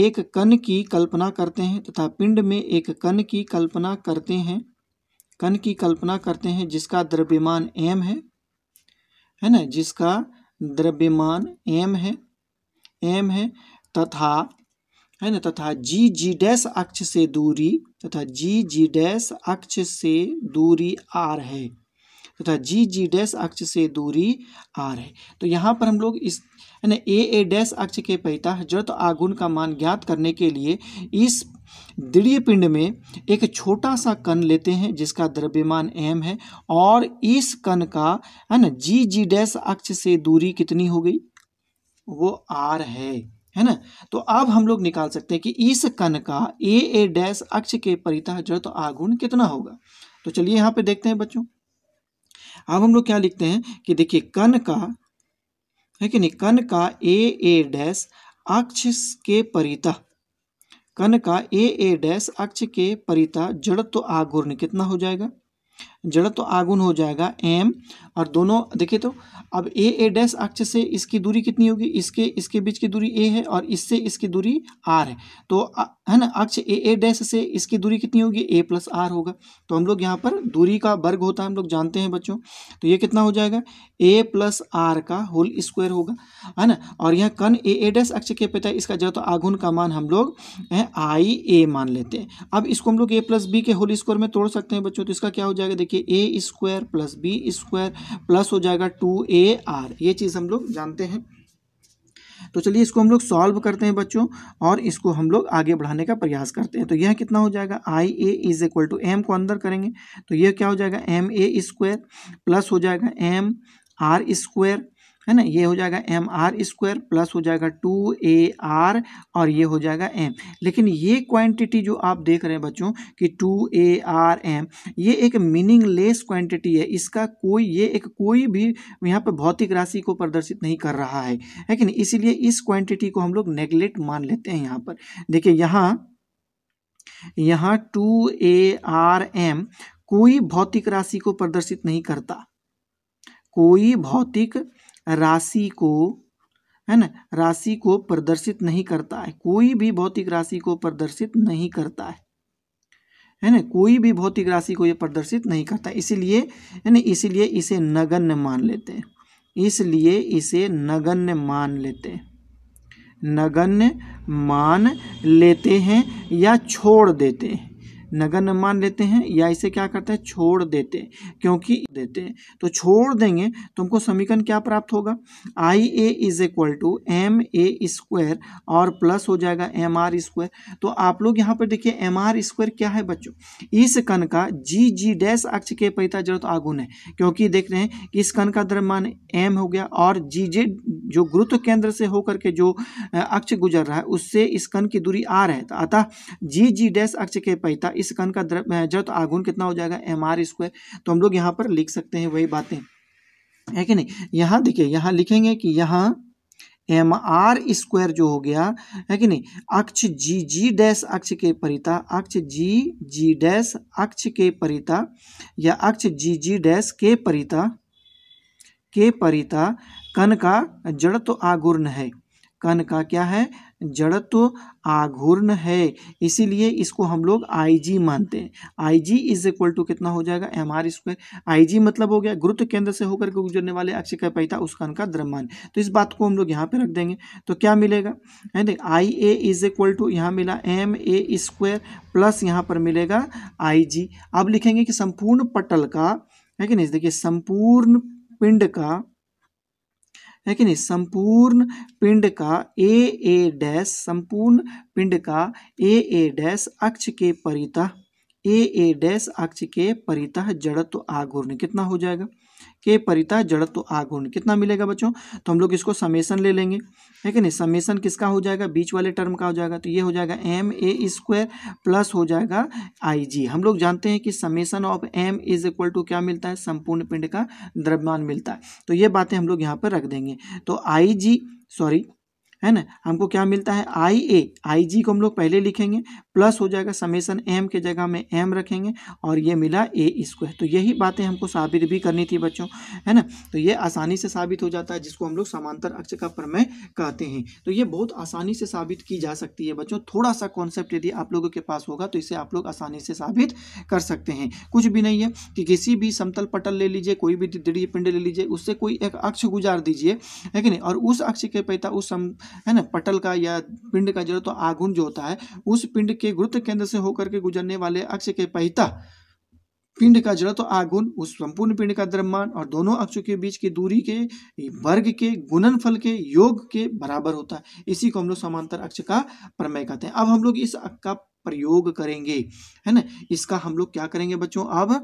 एक कन की कल्पना करते हैं तथा पिंड में एक कन की कल्पना करते हैं कण की कल्पना करते हैं जिसका द्रव्यमान एम है है ना जिसका द्रव्यमान एम है एम है तथा है ना तथा जी जी डैश अक्ष से दूरी तथा जी जी डैश अक्ष से दूरी आर है तथा जी जी डैश अक्ष से दूरी आर है तो यहाँ पर हम लोग इस है ना ए ए डैश अक्ष के पैता हजरत आगुन का मान ज्ञात करने के लिए इस दृढ़ पिंड में एक छोटा सा कण लेते हैं जिसका द्रव्यमान एम है और इस कण का है ना जी जी डैश अक्ष से दूरी कितनी हो गई वो आर है है ना तो अब हम लोग निकाल सकते हैं कि इस कण का ए ए डैश अक्ष के परिता जो तो आगुण कितना होगा तो चलिए यहाँ पे देखते हैं बच्चों अब हम लोग क्या लिखते हैं कि देखिए कण का है कि नहीं कण का ए ए डैश अक्ष के परिता कन का ए ए डैश अक्ष के परिता जड़त्व आगुर्ण कितना हो जाएगा जड़ तो आगुन हो जाएगा एम और दोनों देखिए तो अब ए ए डैश अक्ष से इसकी दूरी कितनी होगी इसके इसके बीच की दूरी ए है और इससे इसकी दूरी आर है तो है ना अक्ष ए ए डैश से इसकी दूरी कितनी होगी ए प्लस आर होगा तो हम लोग यहाँ पर दूरी का वर्ग होता है हम लोग जानते हैं बच्चों तो ये कितना हो जाएगा ए प्लस आर का होल स्क्वायर होगा है ना और यहाँ कन ए ए डैश अक्ष के पिता इसका जड़ तो आगुन का मान हम लोग आई ए मान लेते हैं अब इसको हम लोग ए प्लस बी के होल स्क्वायर में तोड़ सकते हैं बच्चों तो इसका क्या हो जाएगा देखिए देखिए A square plus B square plus हो जाएगा टू ए आर ये चीज़ हम लोग जानते हैं तो चलिए इसको हम लोग सॉल्व करते हैं बच्चों और इसको हम लोग आगे बढ़ाने का प्रयास करते हैं तो यह कितना हो जाएगा I A is equal to M को अंदर करेंगे तो यह क्या हो जाएगा एम ए स्क्वायर प्लस हो जाएगा एम आर स्क्वायर है ना ये हो जाएगा एम आर स्क्वायर प्लस हो जाएगा टू ए आर और ये हो जाएगा एम लेकिन ये क्वांटिटी जो आप देख रहे हैं बच्चों कि टू ए आर एम ये एक मीनिंगलेस क्वांटिटी है इसका कोई ये एक कोई भी यहाँ पर भौतिक राशि को प्रदर्शित नहीं कर रहा है लेकिन इसीलिए इस क्वांटिटी को हम लोग नेगलेक्ट मान लेते हैं यहाँ पर देखिए यहाँ यहाँ टू ए आर एम कोई भौतिक राशि को प्रदर्शित नहीं करता कोई भौतिक राशि को है ना राशि को प्रदर्शित नहीं करता है कोई भी भौतिक राशि को प्रदर्शित नहीं करता है है ना कोई भी भौतिक राशि को ये प्रदर्शित नहीं करता इसीलिए है ना इसीलिए इसे नगण्य मान लेते हैं इसलिए इसे नगण्य मान लेते हैं नगण्य मान लेते हैं या छोड़ देते हैं नगन मान लेते हैं या इसे क्या करते हैं छोड़ देते हैं क्योंकि देते हैं तो छोड़ देंगे तो हमको समीकरण क्या प्राप्त होगा I A is equal to M A square और प्लस हो जाएगा एम आर स्क्वायर तो आप लोग यहाँ पर देखिए एम आर स्क्वायर क्या है बच्चों इस कन का जी जी डैश अक्ष के पैता जरूरत आगुन है क्योंकि देख रहे हैं कि इस कन का दरमान एम हो गया और जी जे जो गुरुत्व केंद्र से होकर के जो अक्ष गुजर रहा है उससे इस कन की दूरी आ रहा है तो अतः जी जी डैश अक्ष के पैता इस कण का जड़ तो आघूर्ण कितना हो जाएगा एम आर स्क्वायर तो हम लोग यहाँ पर लिख सकते हैं वही बातें है कि नहीं यहाँ देखिए यहाँ लिखेंगे कि यहाँ एम आर स्क्वायर जो हो गया है कि नहीं अक्ष जी जी डैश अक्ष के परिता अक्ष जी जी डैश अक्ष के परिता या अक्ष जी जी डैश के परिता के परिता कण का जड़ तो आगुर्ण है कण का क्या है जड़त्व तो आघूर्ण है इसीलिए इसको हम लोग आईजी मानते हैं आईजी इज इक्वल टू कितना हो जाएगा एम आर स्क्वायर आई मतलब हो गया गुरुत्व केंद्र से होकर के गुजरने वाले अक्ष का पैता उसका उनका द्रमान द्रव्यमान तो इस बात को हम लोग यहाँ पे रख देंगे तो क्या मिलेगा है ना I A is equal to यहाँ मिला एम ए स्क्वायर प्लस यहाँ पर मिलेगा आई जी अब लिखेंगे कि संपूर्ण पटल का है कि नहीं देखिए संपूर्ण पिंड का है कि नहीं संपूर्ण पिंड का ए ए डैश संपूर्ण पिंड का ए ए डैश अक्ष के परितः ए ए डैश अक्ष के परितः जड़त्व आघूर्ण कितना हो जाएगा के परिता जड़त्व तो आगुण कितना मिलेगा बच्चों तो हम लोग इसको समेसन ले लेंगे है कि नहीं समेसन किसका हो जाएगा बीच वाले टर्म का हो जाएगा तो ये हो जाएगा एम ए स्क्वायर प्लस हो जाएगा आई जी हम लोग जानते हैं कि summation of M is equal to क्या मिलता है संपूर्ण पिंड का द्रव्यमान मिलता है तो ये बातें हम लोग यहाँ पर रख देंगे तो आई जी सॉरी है ना हमको क्या मिलता है आई ए आई जी को हम लोग पहले लिखेंगे प्लस हो जाएगा समेसन एम के जगह में एम रखेंगे और ये मिला ए स्क्वायर तो यही बातें हमको साबित भी करनी थी बच्चों है ना तो ये आसानी से साबित हो जाता है जिसको हम लोग समांतर अक्ष का प्रमेय कहते हैं तो ये बहुत आसानी से साबित की जा सकती है बच्चों थोड़ा सा कॉन्सेप्ट यदि आप लोगों के पास होगा तो इसे आप लोग आसानी से साबित कर सकते हैं कुछ भी नहीं है कि किसी भी समतल पटल ले लीजिए कोई भी दृढ़ पिंड ले लीजिए उससे कोई एक अक्ष गुजार दीजिए है कि नहीं और उस अक्ष के पैता उस सम है ना पटल का या पिंड का जो तो आघुन जो होता है उस पिंड के गुरुत्व केंद्र से होकर के गुजरने वाले अक्ष के पहिता पिंड का जड़ तो आगुन उस संपूर्ण पिंड का द्रव्यमान और दोनों अक्षों के बीच की दूरी के वर्ग के गुणनफल के योग के बराबर होता है इसी को हम लोग समांतर अक्ष का प्रमेय कहते हैं अब हम लोग इस अक्ष का प्रयोग करेंगे है ना इसका हम लोग क्या करेंगे बच्चों अब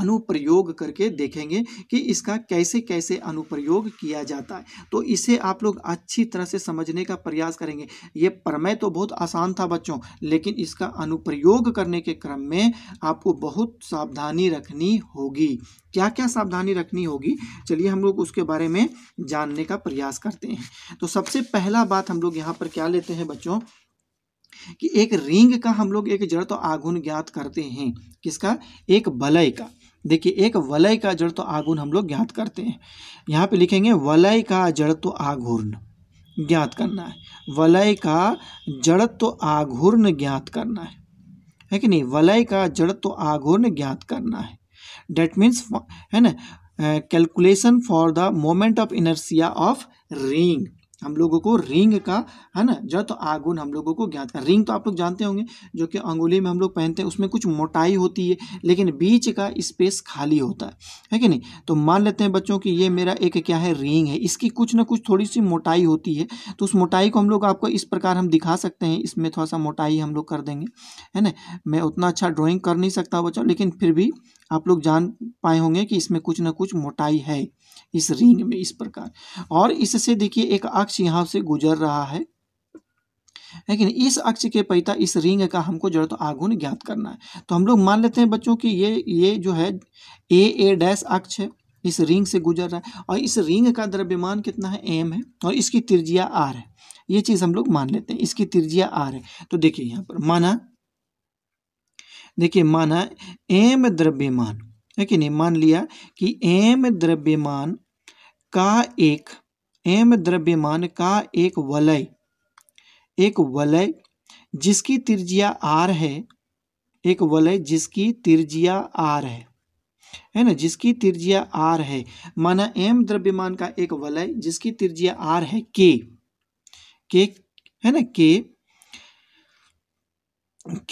अनुप्रयोग करके देखेंगे कि इसका कैसे कैसे अनुप्रयोग किया जाता है तो इसे आप लोग अच्छी तरह से समझने का प्रयास करेंगे ये प्रमेय तो बहुत आसान था बच्चों लेकिन इसका अनुप्रयोग करने के क्रम में आपको बहुत सावधानी रखनी होगी क्या क्या सावधानी रखनी होगी चलिए हम लोग उसके बारे में जानने का प्रयास करते हैं तो सबसे पहला बात हम लोग यहाँ पर क्या लेते हैं बच्चों कि एक रिंग का हम लोग एक जड़ तो आगुन ज्ञात करते हैं किसका एक बलय का देखिए एक वलय का जड़ तो आगुण हम लोग ज्ञात करते हैं यहाँ पे लिखेंगे वलय का जड़ तो आघूर्ण ज्ञात करना है वलय का जड़ तो आघूर्ण ज्ञात करना है है कि नहीं वलय का जड़ तो आघूर्ण ज्ञात करना है डेट मीन्स है ना calculation for the moment of inertia of ring हम लोगों को रिंग का है ना जत तो आगुन हम लोगों को ज्ञात कर रिंग तो आप लोग जानते होंगे जो कि अंगुली में हम लोग पहनते हैं उसमें कुछ मोटाई होती है लेकिन बीच का स्पेस खाली होता है है कि नहीं तो मान लेते हैं बच्चों कि ये मेरा एक क्या है रिंग है इसकी कुछ ना कुछ थोड़ी सी मोटाई होती है तो उस मोटाई को हम लोग आपको इस प्रकार हम दिखा सकते हैं इसमें थोड़ा सा मोटाई हम लोग कर देंगे है ना मैं उतना अच्छा ड्रॉइंग कर नहीं सकता बच्चों लेकिन फिर भी आप लोग जान पाए होंगे कि इसमें कुछ ना कुछ मोटाई है इस रिंग में इस प्रकार और इससे देखिए एक अक्ष यहाँ से गुजर रहा है लेकिन इस अक्ष के पैता इस रिंग का हमको जड़ तो आगुन ज्ञात करना है तो हम लोग मान लेते हैं बच्चों कि ये ये जो है ए ए डैश अक्ष है इस रिंग से गुजर रहा है और इस रिंग का द्रव्यमान कितना है एम है और इसकी त्रिज्या आर है ये चीज़ हम लोग मान लेते हैं इसकी त्रिज्या आर है तो देखिए यहाँ पर माना देखिए माना एम द्रव्यमान है कि नहीं मान लिया कि एम द्रव्यमान का एक एम द्रव्यमान का एक वलय एक वलय जिसकी त्रिज्या आर है एक वलय जिसकी त्रिज्या आर है है ना जिसकी त्रिज्या आर है माना एम द्रव्यमान का एक वलय जिसकी त्रिज्या आर है के के है ना के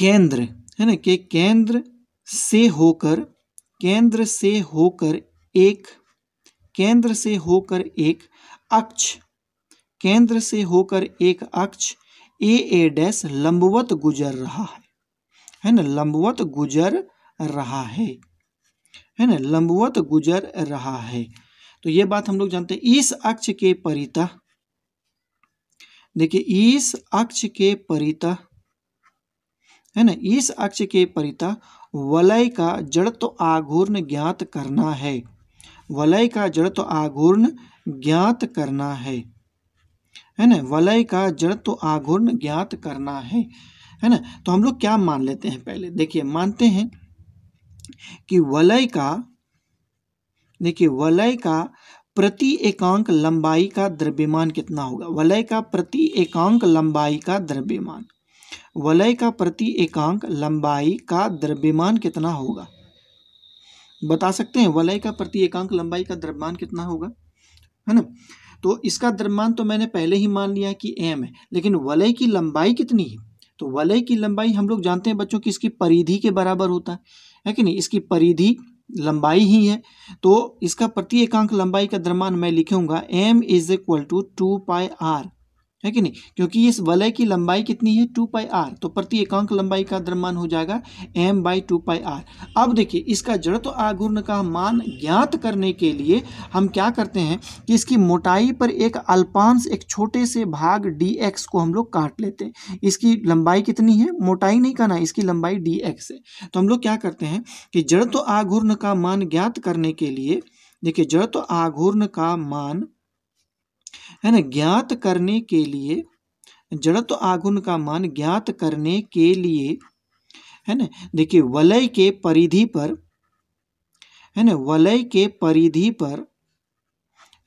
केंद्र है ना कि केंद्र से होकर केंद्र से होकर एक केंद्र से होकर एक अक्ष केंद्र से होकर एक अक्ष ए ए डैश लंबवत गुजर रहा है है ना लंबवत गुजर रहा है है ना लंबवत गुजर रहा है तो ये बात हम लोग जानते हैं इस अक्ष के परिता देखिए इस अक्ष के परिता है ना इस अक्ष के परिता वलय का जड़त्व तो आघूर्ण ज्ञात करना है वलय का जड़त्व तो आघूर्ण ज्ञात करना है है ना वलय का जड़त्व तो आघूर्ण ज्ञात करना है है ना तो हम लोग क्या मान लेते हैं पहले देखिए मानते हैं कि वलय का देखिए वलय का प्रति एकांक लंबाई का द्रव्यमान कितना होगा वलय का प्रति एकांक लंबाई का द्रव्यमान वलय का प्रति एकांक लंबाई का द्रव्यमान कितना होगा बता सकते हैं वलय का प्रति एकांक लंबाई का द्रव्यमान कितना होगा है ना तो इसका द्रव्यमान तो मैंने पहले ही मान लिया कि एम है लेकिन वलय की लंबाई कितनी है तो वलय की लंबाई हम लोग जानते हैं बच्चों की इसकी परिधि के बराबर होता है है कि नहीं इसकी परिधि लंबाई ही है तो इसका प्रति एकांक लंबाई का द्रव्यमान मैं लिखूंगा M is equal to two pi R है कि नहीं क्योंकि इस वलय की लंबाई कितनी है टू पाई आर तो प्रति एकांक लंबाई का द्रव्यमान हो जाएगा M by two pi R अब देखिए इसका जड़त्व तो आघूर्ण का मान ज्ञात करने के लिए हम क्या करते हैं कि इसकी मोटाई पर एक अल्पांश एक छोटे से भाग डी एक्स को हम लोग काट लेते हैं इसकी लंबाई कितनी है मोटाई नहीं कहना इसकी लंबाई डी एक्स है तो हम लोग क्या करते हैं कि जड़त्व तो आघूर्ण का मान ज्ञात करने के लिए देखिए जड़त्व तो आघूर्ण का मान है ना ज्ञात करने के लिए जड़त आगुन का मान ज्ञात करने के लिए है ना देखिए वलय के परिधि पर है ना वलय के परिधि पर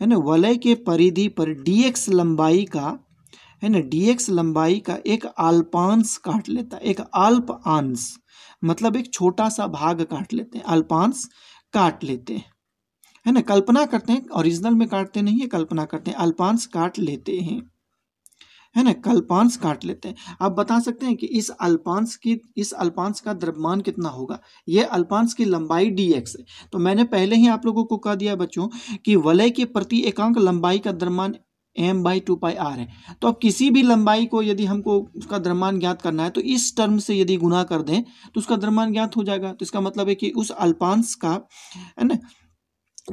है ना वलय के परिधि पर डीएक्स लंबाई का है ना डीएक्स लंबाई का एक अल्पांश काट लेता है एक अल्प मतलब एक छोटा सा भाग काट लेते हैं अल्पांश काट लेते हैं है ना कल्पना करते हैं ओरिजिनल में काटते नहीं है कल्पना करते हैं अल्पांश काट लेते हैं है ना कल्पांश काट लेते हैं आप बता सकते हैं कि इस अल्पांश की इस अल्पांश का द्रव्यमान कितना होगा ये अल्पांश की लंबाई डी एक्स है तो मैंने पहले ही आप लोगों को कह दिया बच्चों कि वलय के प्रति एकांक लंबाई का द्रव्यमान M by two pi R है तो अब किसी भी लंबाई को यदि हमको उसका द्रव्यमान ज्ञात करना है तो इस टर्म से यदि गुना कर दें तो उसका द्रव्यमान ज्ञात हो जाएगा तो इसका मतलब है कि उस अल्पांश का है ना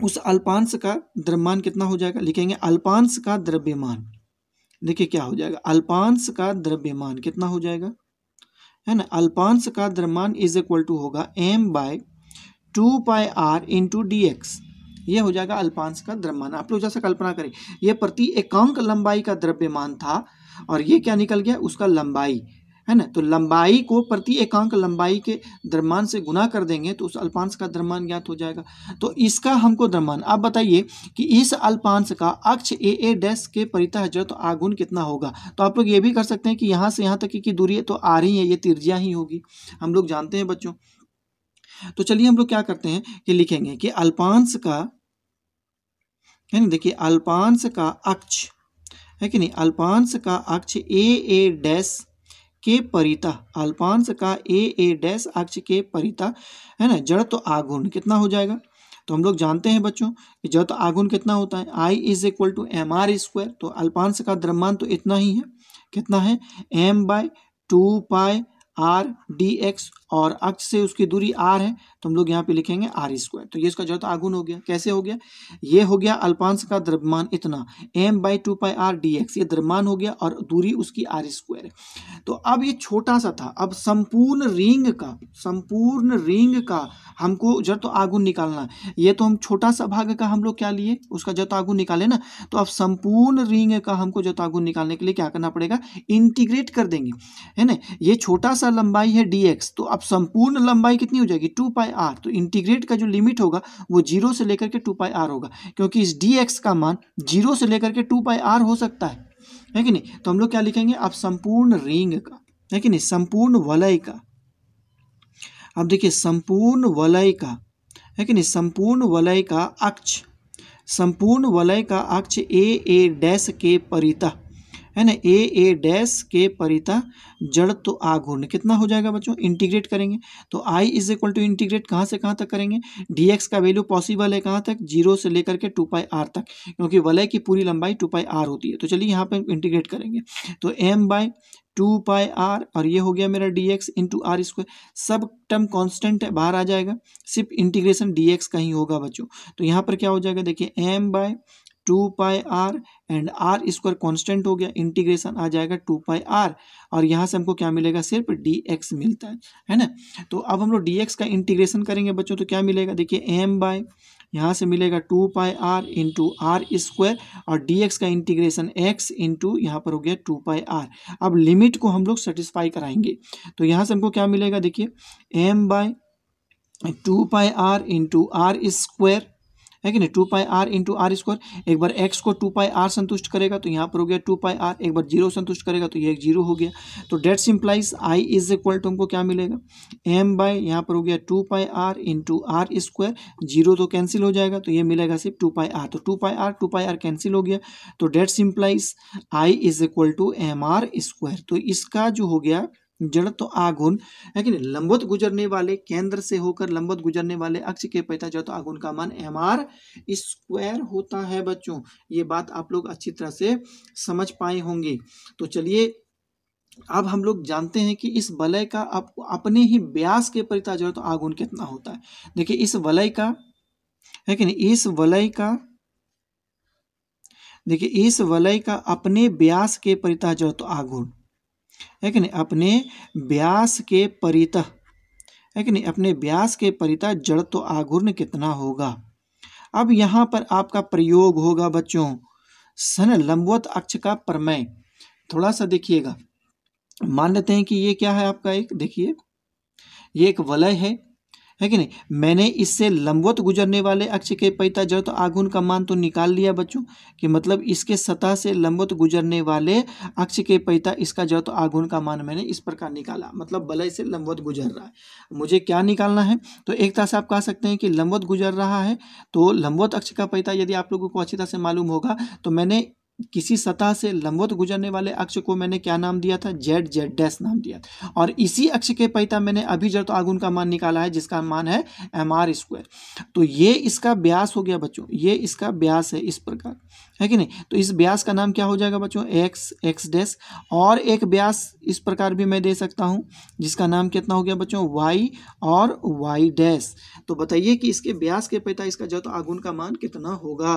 उस अल्पांश का द्रव्यमान कितना हो जाएगा लिखेंगे अल्पांश का द्रव्यमान देखिए क्या हो जाएगा अल्पांश का द्रव्यमान कितना हो जाएगा है ना अल्पांश का द्रव्यमान इज इक्वल टू होगा M by two pi R into D X ये हो जाएगा अल्पांश का द्रव्यमान आप लोग जैसा कल्पना करें ये प्रति एकांक लंबाई का द्रव्यमान था और ये क्या निकल गया उसका लंबाई है ना तो लंबाई को प्रति एकांक लंबाई के द्रव्यमान से गुना कर देंगे तो उस अल्पांश का द्रव्यमान ज्ञात हो जाएगा तो इसका हमको द्रव्यमान आप बताइए कि इस अल्पांश का अक्ष ए ए डैश के परिता जो तो आगुण कितना होगा तो आप लोग ये भी कर सकते हैं कि यहाँ से यहाँ तक की दूरी तो आ रही है ये तिरजिया ही होगी हम लोग जानते हैं बच्चों तो चलिए हम लोग क्या करते हैं कि लिखेंगे कि अल्पांश का है ना देखिए अल्पांश का अक्ष है कि नहीं अल्पांश का अक्ष ए ए डैश के परिता अल्पांश का ए ए डैश अक्ष के परिता है ना जड़ तो आगुण कितना हो जाएगा तो हम लोग जानते हैं बच्चों कि जड़ तो आगुण कितना होता है I is equal to M R square तो अल्पांश का द्रव्यमान तो इतना ही है कितना है M by two pi R D X और अक्ष से उसकी दूरी आर है तो हम लोग यहाँ पे लिखेंगे आर स्क्वायर तो ये इसका जो तो आगुन हो गया कैसे हो गया ये हो गया अल्पांश का द्रव्यमान इतना M by two pi R D X ये द्रव्यमान हो गया और दूरी उसकी आर स्क्वायर है तो अब ये छोटा सा था अब संपूर्ण रिंग का संपूर्ण रिंग का हमको जड़ तो आगुन निकालना ये तो हम छोटा सा भाग का हम लोग क्या लिए उसका जत तो आगुन निकाले ना तो अब संपूर्ण रिंग का हमको जत तो आगुन निकालने के लिए क्या करना पड़ेगा इंटीग्रेट कर देंगे है ना ये छोटा सा लंबाई है डी तो अब संपूर्ण लंबाई कितनी हो जाएगी टू पाई आर तो इंटीग्रेट का जो लिमिट होगा वो जीरो से लेकर के टू पाई आर होगा क्योंकि इस डी एक्स का मान जीरो से लेकर के टू पाई आर हो सकता है है कि नहीं तो हम लोग क्या लिखेंगे अब संपूर्ण रिंग का है कि नहीं संपूर्ण वलय का अब देखिए संपूर्ण वलय का है कि नहीं संपूर्ण वलय का अक्ष संपूर्ण वलय का अक्ष ए ए डैश के परिता है ना ए ए डैश के परिता जड़ तो आघूर्ण कितना हो जाएगा बच्चों इंटीग्रेट करेंगे तो I is equal to integrate कहाँ से कहाँ तक करेंगे डी एक्स का वैल्यू पॉसिबल है कहाँ तक जीरो से लेकर के टू पाई आर तक क्योंकि वलय की पूरी लंबाई टू पाई आर होती है तो चलिए यहाँ पर इंटीग्रेट करेंगे तो M by two pi R और ये हो गया मेरा D X into R square सब टर्म कांस्टेंट है बाहर आ जाएगा सिर्फ इंटीग्रेशन डी एक्स का ही होगा बच्चों तो यहाँ पर क्या हो जाएगा देखिए M by two pi R and R square constant हो गया इंटीग्रेशन आ जाएगा टू पाई आर और यहाँ से हमको क्या मिलेगा सिर्फ डी एक्स मिलता है है ना तो अब हम लोग डी एक्स का इंटीग्रेशन करेंगे बच्चों तो क्या मिलेगा देखिए एम बाय यहाँ से मिलेगा two pi R into R square और डी एक्स का इंटीग्रेशन एक्स इंटू यहाँ पर हो गया टू पाई आर अब लिमिट को हम लोग सेटिस्फाई कराएंगे तो यहाँ से हमको क्या मिलेगा देखिए M by two pi R into R square है कि नहीं two pi R into R square एक बार एक्स को टू पाई आर संतुष्ट करेगा तो यहाँ पर हो गया टू पाई आर एक बार जीरो संतुष्ट करेगा तो ये एक जीरो हो गया तो that's implies I is equal to हमको क्या मिलेगा एम बाई यहाँ पर हो गया two pi R into R square zero तो कैंसिल हो जाएगा तो ये मिलेगा सिर्फ टू पाई आर तो two pi R two pi R cancel हो गया तो that's implies I is equal to M R square तो इसका जो हो गया जड़त्व तो आगुन लेकिन नहीं लंबवत गुजरने वाले केंद्र से होकर लंबवत गुजरने वाले अक्ष के पैता जड़त्व तो आगुन का मान एम आर स्क्वायर होता है बच्चों ये बात आप लोग अच्छी तरह से समझ पाए होंगे तो चलिए अब हम लोग जानते हैं कि इस वलय का आप अपने ही व्यास के परिता जड़त्व तो आगुन कितना होता है देखिए इस वलय का है कि नहीं इस वलय का देखिए इस वलय का अपने व्यास के परिता जड़त्व तो आघूर्ण है कि नहीं अपने व्यास के परित है कि नहीं अपने व्यास के परिता जड़ तो आघूर्ण कितना होगा अब यहाँ पर आपका प्रयोग होगा बच्चों सन लंबवत अक्ष का प्रमेय थोड़ा सा देखिएगा मान लेते हैं कि ये क्या है आपका एक देखिए ये एक वलय है है कि नहीं मैंने इससे लंबवत गुजरने वाले अक्ष के पैता जड़ तो आघुन का मान तो निकाल लिया बच्चों कि मतलब इसके सतह से लंबवत गुजरने वाले अक्ष के पैता इसका जड़ तो आघुन का मान मैंने इस प्रकार निकाला मतलब बलय से लंबवत गुजर रहा है मुझे क्या निकालना है तो एक तरह से आप कह सकते हैं कि लंबवत गुजर रहा है तो लंबवत अक्ष का पैता यदि आप लोगों को अच्छी तरह से मालूम होगा तो मैंने किसी सतह से लंबवत गुजरने वाले अक्ष को मैंने क्या नाम दिया था जेड जेड डैश नाम दिया था और इसी अक्ष के पैता मैंने अभी जड़ तो आगुन का मान निकाला है जिसका मान है एम आर स्क्वायर तो ये इसका ब्यास हो गया बच्चों ये इसका ब्यास है इस प्रकार है कि नहीं तो इस ब्यास का नाम क्या हो जाएगा बच्चों एक्स एक्स डैश और एक ब्यास इस प्रकार भी मैं दे सकता हूँ जिसका नाम कितना हो गया बच्चों वाई और वाई डैश तो बताइए कि इसके ब्यास के पैता इसका जड़ तो आगुन का मान कितना होगा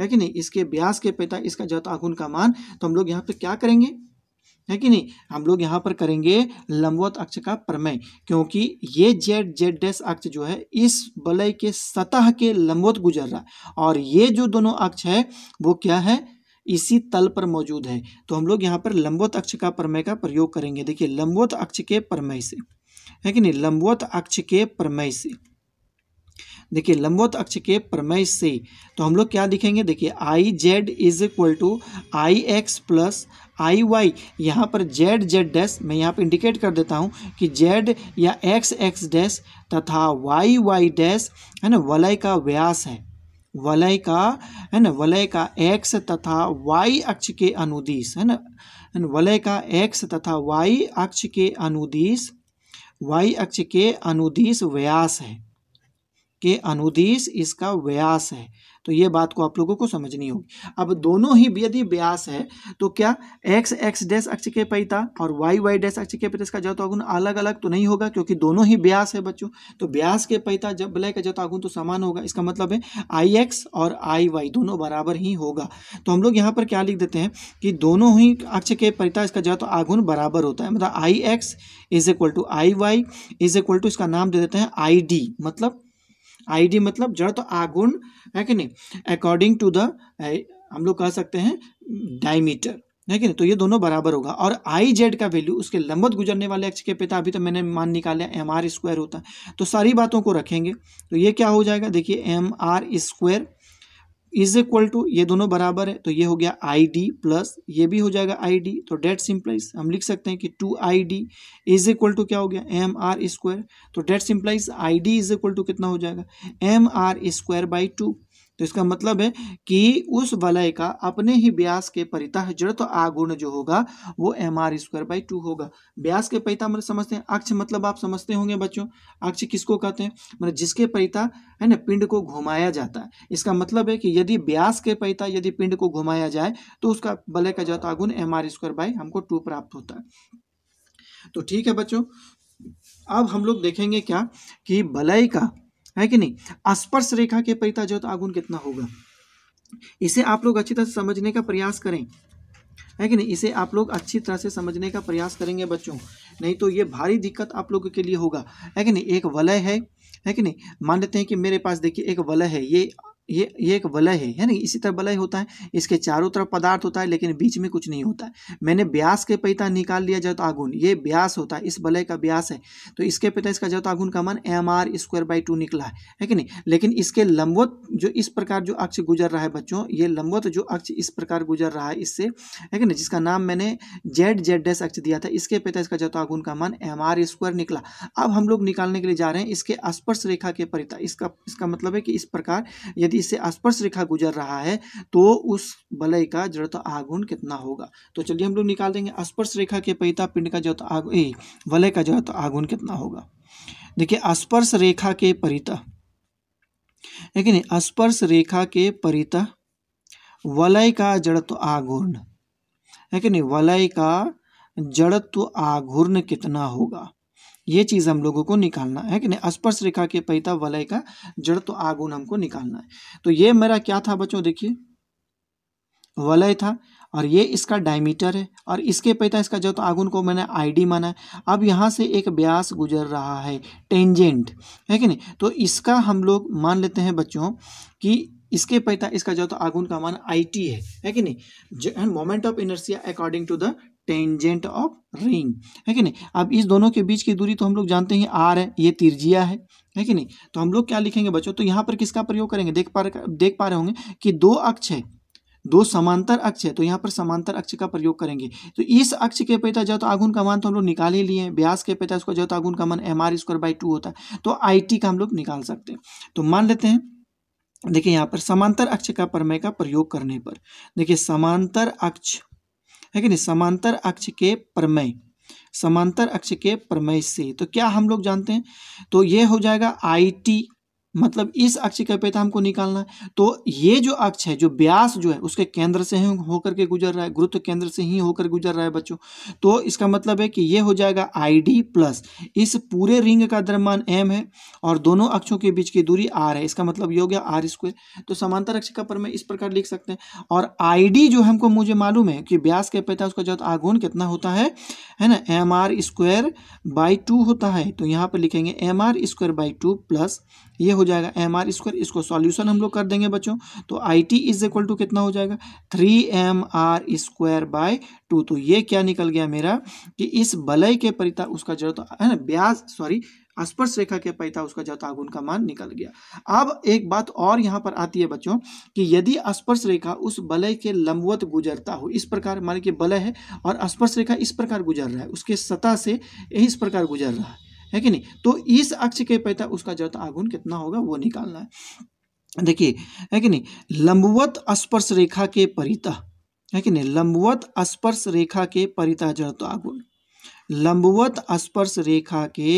है कि नहीं इसके ब्यास के पिता इसका जत आघुन का मान तो हम लोग यहाँ पे क्या करेंगे है कि नहीं हम लोग यहाँ पर करेंगे लंबवत अक्ष का प्रमेय क्योंकि ये जेड जेड डैश अक्ष जो है इस बलय के सतह के लंबवत गुजर रहा है और ये जो दोनों अक्ष है वो क्या है इसी तल पर मौजूद है तो हम लोग यहाँ पर लंबवत अक्ष का प्रमेय का प्रयोग करेंगे देखिए लंबवत अक्ष के प्रमेय से है कि नहीं लंबवत अक्ष के प्रमेय से देखिए लंबवत अक्ष के प्रमेय से तो हम लोग क्या दिखेंगे देखिए I Z is equal to I X plus I Y यहाँ पर जेड जेड डैश मैं यहाँ पर इंडिकेट कर देता हूँ कि जेड या एक्स एक्स डैश तथा वाई वाई डैश है ना वलय का व्यास है वलय का है ना वलय का एक्स तथा वाई अक्ष के अनुदिश है ना वलय का एक्स तथा वाई अक्ष के अनुदिश वाई अक्ष के अनुदिश व्यास है के अनुदेश इसका व्यास है तो ये बात को आप लोगों को समझनी होगी अब दोनों ही यदि व्यास है तो क्या एक्स एक्स डैश अक्ष के पैता और वाई वाई डैश अक्ष के पैता इसका जतागुण अलग अलग तो नहीं होगा क्योंकि दोनों ही व्यास है बच्चों तो व्यास के पैता जब ब्लय का जतागुण तो समान होगा इसका मतलब है आई एक्स और आई वाई दोनों बराबर ही होगा तो हम लोग यहाँ पर क्या लिख देते हैं कि दोनों ही अक्ष के पैता इसका जत आगुण बराबर होता है मतलब I X is equal to I Y is equal to इसका नाम दे देते हैं आई डी मतलब आईडी मतलब जड़ तो आगुण है कि नहीं अकॉर्डिंग टू द हम लोग कह सकते हैं डायमीटर है कि नहीं तो ये दोनों बराबर होगा और आई जेड का वैल्यू उसके लंबत गुजरने वाले अक्ष के पिता अभी तो मैंने मान निकाला एम आर स्क्वायर होता है तो सारी बातों को रखेंगे तो ये क्या हो जाएगा देखिए M R square is equal to ये दोनों बराबर है तो ये हो गया आई डी प्लस ये भी हो जाएगा आई डी तो डेट सिंप्लाइज हम लिख सकते हैं कि two I D is equal to क्या हो गया एम आर स्क्वायर तो that implies I D is equal to कितना हो जाएगा M R square by two तो इसका मतलब है कि उस वलय का अपने ही ब्यास के परिता जड़ तो आगुण जो होगा वो M R square by two होगा ब्यास के परिता मतलब समझते हैं अक्ष मतलब आप समझते होंगे बच्चों अक्ष किसको कहते हैं मतलब जिसके परिता है ना पिंड को घुमाया जाता है इसका मतलब है कि यदि ब्यास के परिता यदि पिंड को घुमाया जाए तो उसका वलय का जड़ आगुण एम आर स्क्वायर बाई हमको टू प्राप्त होता है तो ठीक है बच्चों अब हम लोग देखेंगे क्या कि भलाई का है कि नहीं स्पर्श रेखा के परिता जो आगुन कितना होगा इसे आप लोग अच्छी तरह से समझने का प्रयास करें है कि नहीं इसे आप लोग अच्छी तरह से समझने का प्रयास करेंगे बच्चों नहीं तो ये भारी दिक्कत आप लोगों के लिए होगा है कि नहीं एक वलय है है कि नहीं मान लेते हैं कि मेरे पास देखिए एक वलय है ये ये ये एक वलय है है ना इसी तरह वलय होता है इसके चारों तरफ पदार्थ होता है लेकिन बीच में कुछ नहीं होता है मैंने ब्यास के पिता निकाल लिया जत आगुन ये ब्यास होता है इस वलय का ब्यास है तो इसके पिता इसका जत आगुन का मान M R square by two निकला है है कि नहीं लेकिन इसके लंबवत जो इस प्रकार जो अक्ष गुजर रहा है बच्चों ये लंबवत जो अक्ष इस प्रकार गुजर रहा है इससे है कि नहीं जिसका नाम मैंने जेड जेड डेस अक्ष दिया था इसके पिता इसका जत आगुन का मान एम आर स्क्वायर निकला अब हम लोग निकालने के लिए जा रहे हैं इसके स्पर्श रेखा के परिता इसका इसका मतलब है कि इस प्रकार यदि यदि इससे स्पर्श रेखा गुजर रहा है तो उस बलय का जड़ता आघूर्ण कितना होगा तो चलिए हम लोग निकाल देंगे स्पर्श रेखा के पैता पिंड का जड़ता आग ए वलय का जड़ता आघूर्ण कितना होगा देखिए स्पर्श रेखा के परिता लेकिन स्पर्श रेखा के परिता वलय का जड़त्व आघूर्ण है कि नहीं वलय का जड़त्व आघूर्ण कितना होगा ये चीज़ हम लोगों को निकालना है कि नहीं स्पर्श रेखा के पैता वलय का जड़ तो आगुण हमको निकालना है तो ये मेरा क्या था बच्चों देखिए वलय था और ये इसका डायमीटर है और इसके पैता इसका जड़ तो आगुन को मैंने आईडी माना है अब यहाँ से एक ब्यास गुजर रहा है टेंजेंट है कि नहीं तो इसका हम लोग मान लेते हैं बच्चों कि इसके पैता इसका जो तो आगुन का मान आईटी है है कि नहीं moment of inertia according to the tangent of ring है कि नहीं अब इस दोनों के बीच की दूरी तो हम लोग जानते हैं आर है ये तिरजिया है है कि नहीं तो हम लोग क्या लिखेंगे बच्चों तो यहाँ पर किसका प्रयोग करेंगे देख पा रहे देख पा रहे होंगे कि दो अक्ष है दो समांतर अक्ष है तो यहाँ पर समांतर अक्ष का प्रयोग करेंगे तो इस अक्ष के पैता तो आगुन का मान तो हम लोग निकाल ही लिए ब्यास के पैता उसका तो आगुन का मान M R square by two होता है तो आई टी का हम लोग निकाल सकते हैं तो मान लेते हैं देखिए यहाँ पर समांतर अक्ष का प्रमेय का प्रयोग करने पर देखिए समांतर अक्ष है कि नहीं समांतर अक्ष के प्रमेय समांतर अक्ष के प्रमेय से तो क्या हम लोग जानते हैं तो ये हो जाएगा आई टी मतलब इस अक्ष का पेता हमको निकालना है तो ये जो अक्ष है जो ब्यास जो है उसके केंद्र से ही होकर के गुजर रहा है गुरुत्व केंद्र से ही होकर गुजर रहा है बच्चों तो इसका मतलब है कि ये हो जाएगा आई डी प्लस इस पूरे रिंग का द्रव्यमान एम है और दोनों अक्षों के बीच की दूरी आर है इसका मतलब ये हो गया आर स्क्वेयर तो समांतर अक्ष का मैं इस प्रकार लिख सकते हैं और आई जो हमको मुझे मालूम है कि व्यास के पेता उसका जो आगुन कितना होता है है ना M R square by two होता है तो यहाँ पर लिखेंगे M R square by two plus ये हो जाएगा एम आर स्क्वायर इसको सॉल्यूशन हम लोग कर देंगे बच्चों तो I T is equal to कितना हो जाएगा three M R square by two तो ये क्या निकल गया मेरा कि इस बलय के परिता उसका जड़ तो, है ना ब्याज सॉरी स्पर्श रेखा के पैता उसका तो आगुन का मान निकल गया अब एक बात और यहाँ पर आती है बच्चों कि यदि स्पर्श रेखा उस बलय के लंबवत गुजरता हो इस प्रकार मान के बलय है और स्पर्श रेखा इस प्रकार गुजर रहा है उसके सतह से इस प्रकार गुजर रहा है है कि नहीं तो इस अक्ष के पैता उसका जड़ आघूर्ण कितना होगा वो निकालना है देखिए है कि नहीं लंबवत स्पर्श रेखा के परिता है कि नहीं लंबवत स्पर्श रेखा के परिता जड़त्व आगुण लंबवत स्पर्श रेखा के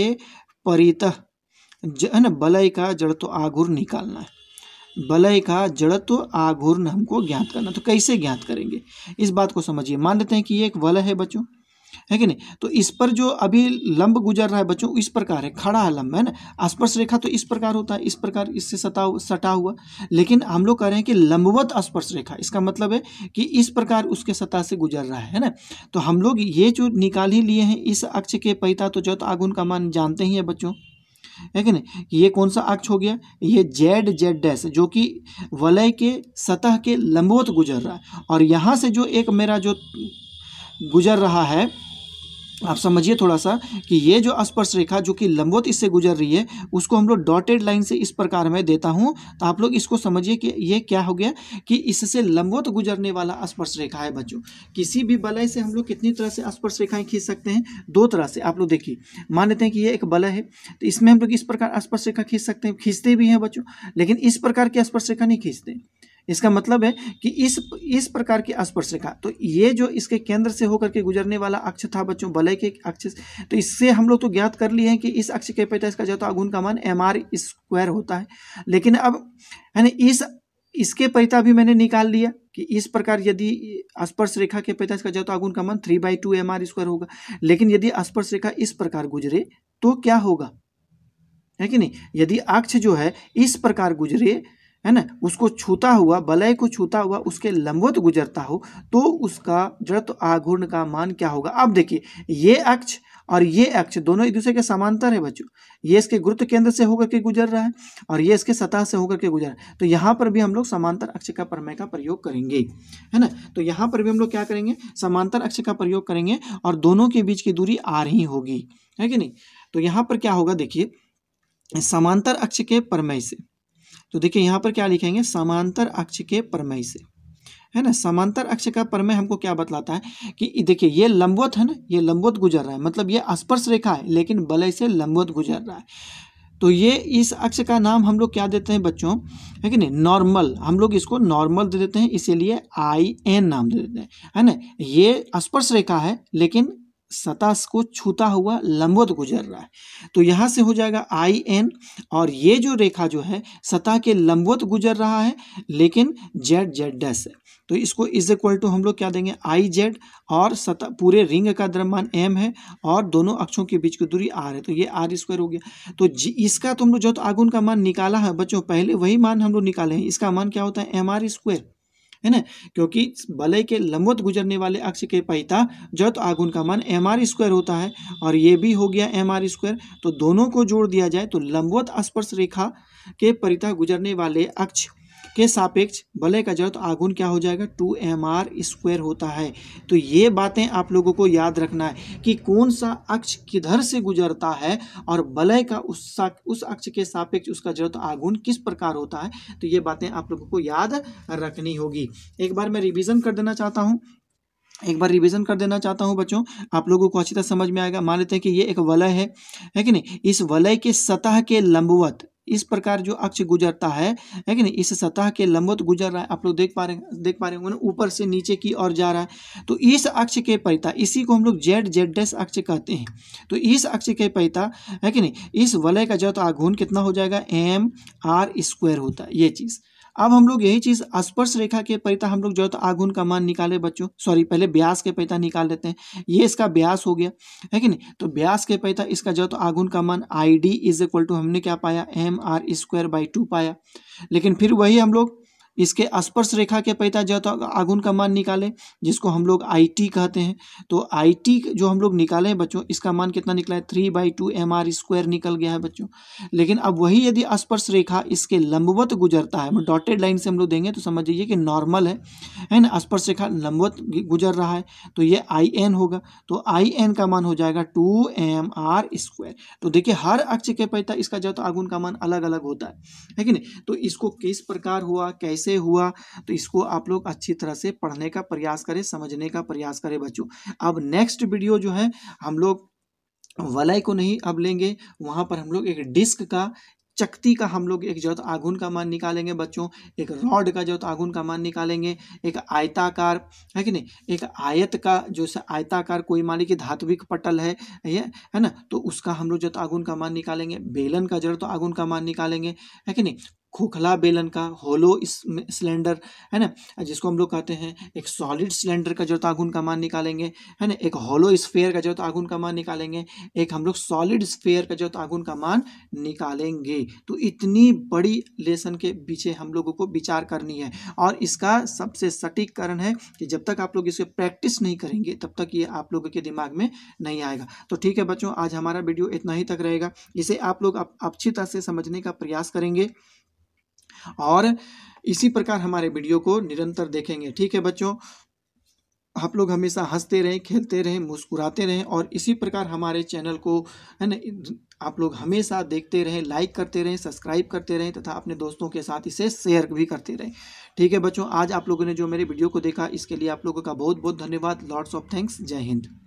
परित है ना बलय का जड़त्व आघूर निकालना है बलय का जड़त्व आघूर्ण हमको ज्ञात करना तो कैसे ज्ञात करेंगे इस बात को समझिए मान लेते हैं कि ये एक बल है बच्चों है कि नहीं तो इस पर जो अभी लंब गुजर रहा है बच्चों इस प्रकार है खड़ा है लंब है ना स्पर्श रेखा तो इस प्रकार होता है इस प्रकार इससे सटा सटा हुआ लेकिन हम लोग कह रहे हैं कि लंबवत स्पर्श रेखा इसका मतलब है कि इस प्रकार उसके सतह से गुजर रहा है है ना तो हम लोग ये जो निकाल ही लिए हैं इस अक्ष के पैता तो जत आगुन का मान जानते ही है बच्चों है कि नहीं ये कौन सा अक्ष हो गया ये जेड जेड डैश जो कि वलय के सतह के लंबवत गुजर रहा है और यहाँ से जो एक मेरा जो गुजर रहा है आप समझिए थोड़ा सा कि ये जो स्पर्श रेखा जो कि लंबवत इससे गुजर रही है उसको हम लोग डॉटेड लाइन से इस प्रकार में देता हूँ तो आप लोग इसको समझिए कि ये क्या हो गया कि इससे लंबवत गुजरने वाला स्पर्श रेखा है बच्चों किसी भी बलय से हम लोग कितनी तरह से स्पर्श रेखाएं खींच सकते हैं दो तरह से आप लोग देखिए मान लेते हैं कि ये एक बलय है तो इसमें हम लोग इस प्रकार स्पर्श रेखा खींच सकते हैं खींचते भी हैं बच्चों लेकिन इस प्रकार की स्पर्श रेखा नहीं खींचते इसका मतलब है कि इस इस प्रकार की स्पर्श रेखा तो ये जो इसके केंद्र से होकर के गुजरने वाला अक्ष था बच्चों भले के अक्ष तो इससे हम लोग तो ज्ञात कर लिए हैं कि इस अक्ष कैपिटा इसका जो आगुन का मान एम आर स्क्वायर होता है लेकिन अब है ना इस इसके पैता भी मैंने निकाल लिया कि इस प्रकार यदि स्पर्श रेखा के पैता इसका जो आगुन का मान three by two M R square होगा लेकिन यदि स्पर्श रेखा इस प्रकार गुजरे तो क्या होगा है कि नहीं यदि अक्ष जो है इस प्रकार गुजरे है ना उसको छूता हुआ बलय को छूता हुआ उसके लंबवत गुजरता हो तो उसका जड़त आघूर्ण का मान क्या होगा अब देखिए ये अक्ष और ये अक्ष दोनों एक दूसरे के समांतर है बच्चों ये इसके गुरुत्व केंद्र से होकर के गुजर रहा है और ये इसके सतह से होकर के गुजर रहा है तो यहाँ पर भी हम लोग समांतर अक्ष का प्रमेय का प्रयोग करेंगे है ना तो यहाँ पर भी हम लोग क्या करेंगे समांतर अक्ष का प्रयोग करेंगे और दोनों के बीच की दूरी आर ही होगी है कि नहीं तो यहाँ पर क्या होगा देखिए समांतर अक्ष के प्रमेय से तो देखिए यहाँ पर क्या लिखेंगे समांतर अक्ष के प्रमेय से है ना समांतर अक्ष का प्रमेय हमको क्या बतलाता है कि देखिए ये लंबवत है ना ये लंबवत गुजर रहा है मतलब ये स्पर्श रेखा है लेकिन बलय से लंबवत गुजर रहा है तो ये इस अक्ष का नाम हम लोग क्या देते हैं बच्चों है कि नहीं नॉर्मल हम लोग इसको नॉर्मल दे देते हैं इसीलिए आई एन नाम दे देते हैं है ना ये स्पर्श रेखा है लेकिन सतह को छूता हुआ लंबवत गुजर रहा है तो यहाँ से हो जाएगा आई एन और ये जो रेखा जो है सतह के लंबवत गुजर रहा है लेकिन जेड जेड डैस है तो इसको इज इक्वल टू हम लोग क्या देंगे आई जेड और सतह पूरे रिंग का द्रव्यमान एम है और दोनों अक्षों के बीच की दूरी आर है तो ये आर स्क्वायर हो गया तो इसका तो हम लोग जो तो आगुन का मान निकाला है बच्चों पहले वही मान हम लोग निकाले हैं इसका मान क्या होता है एम आर स्क्वायर है ना क्योंकि बलय के लंबवत गुजरने वाले अक्ष के जो जत आगुन का मान एम आर स्क्वायर होता है और ये भी हो गया एम आर स्क्वायर तो दोनों को जोड़ दिया जाए तो लंबवत स्पर्श रेखा के परिता गुजरने वाले अक्ष के सापेक्ष बलय का जड़ तो आगुन क्या हो जाएगा टू एम आर स्क्वेयर होता है तो ये बातें आप लोगों को याद रखना है कि कौन सा अक्ष किधर से गुजरता है और बलय का उस उस अक्ष के सापेक्ष उसका जड़ तो आगुन किस प्रकार होता है तो ये बातें आप लोगों को याद रखनी होगी एक बार मैं रिविज़न कर देना चाहता हूँ एक बार रिवीजन कर देना चाहता हूं बच्चों आप लोगों को अच्छी तरह समझ में आएगा मान लेते हैं कि ये एक वलय है है कि नहीं इस वलय के सतह के लंबवत इस प्रकार जो अक्ष गुजरता है है कि नहीं इस सतह के लंबवत गुजर रहा है आप लोग देख पा रहे हैं देख पा रहे होंगे ऊपर से नीचे की ओर जा रहा है तो इस अक्ष के पैता इसी को हम लोग जेड जेड डैश अक्ष कहते हैं तो इस अक्ष के पैता है कि नहीं इस वलय का जो तो आघून कितना हो जाएगा एम आर स्क्वायर होता है ये चीज़ अब हम लोग यही चीज स्पर्श रेखा के पैता हम लोग जो है तो आगुन का मान निकाले बच्चों सॉरी पहले ब्यास के पैता निकाल लेते हैं ये इसका ब्यास हो गया है कि नहीं तो ब्यास के पैता इसका जो है तो आगुन का मान I D is equal to हमने क्या पाया M R square by two पाया लेकिन फिर वही हम लोग इसके स्पर्श रेखा के पैता जो तो आगुन का मान निकालें जिसको हम लोग आई टी कहते हैं तो आई टी जो हम लोग निकाले हैं बच्चों इसका मान कितना निकला है three by two M R square निकल गया है बच्चों लेकिन अब वही यदि स्पर्श रेखा इसके लंबवत गुजरता है डॉटेड लाइन से हम लोग देंगे तो समझ जाइए कि नॉर्मल है है ना स्पर्श रेखा लंबवत गुजर रहा है तो ये आई एन होगा तो आई एन का मान हो जाएगा टू एम आर स्क्वायर तो देखिए हर अक्ष के पैता इसका जो तो आगुन का मान अलग अलग होता है है कि नहीं तो इसको किस प्रकार हुआ कैसे कैसे हुआ तो इसको आप लोग अच्छी तरह से पढ़ने का प्रयास करें समझने का प्रयास करें बच्चों अब नेक्स्ट वीडियो जो है हम लोग वलय को नहीं अब लेंगे वहाँ पर हम लोग एक डिस्क का चक्ति का हम लोग एक जरूरत आघुन का मान निकालेंगे बच्चों एक रॉड का जरूरत आघुन का मान निकालेंगे एक आयताकार है कि नहीं एक आयत का जो से आयताकार कोई मान लीजिए धात्विक पटल है ये है ना तो उसका हम लोग जरूरत आघुन का मान निकालेंगे बेलन का जरूरत आघुन का मान निकालेंगे है कि नहीं खोखला बेलन का होलो सिलेंडर है ना जिसको हम लोग कहते हैं एक सॉलिड सिलेंडर का जो तागुन का मान निकालेंगे है ना एक होलो स्फेयर का जो तागुन का मान निकालेंगे एक हम लोग सॉलिड स्फेयर का जो तागुन का मान निकालेंगे तो इतनी बड़ी लेसन के पीछे हम लोगों को विचार करनी है और इसका सबसे सटीक कारण है कि जब तक आप लोग इसे प्रैक्टिस नहीं करेंगे तब तक ये आप लोगों के दिमाग में नहीं आएगा तो ठीक है बच्चों आज हमारा वीडियो इतना ही तक रहेगा इसे आप लोग अच्छी तरह से समझने का प्रयास करेंगे और इसी प्रकार हमारे वीडियो को निरंतर देखेंगे ठीक है बच्चों आप लोग हमेशा हंसते रहें खेलते रहें मुस्कुराते रहें और इसी प्रकार हमारे चैनल को है ना आप लोग हमेशा देखते रहें लाइक करते रहें सब्सक्राइब करते रहें तथा अपने दोस्तों के साथ इसे शेयर भी करते रहें ठीक है बच्चों आज आप लोगों ने जो मेरे वीडियो को देखा इसके लिए आप लोगों का बहुत बहुत धन्यवाद लॉर्ड्स ऑफ थैंक्स जय हिंद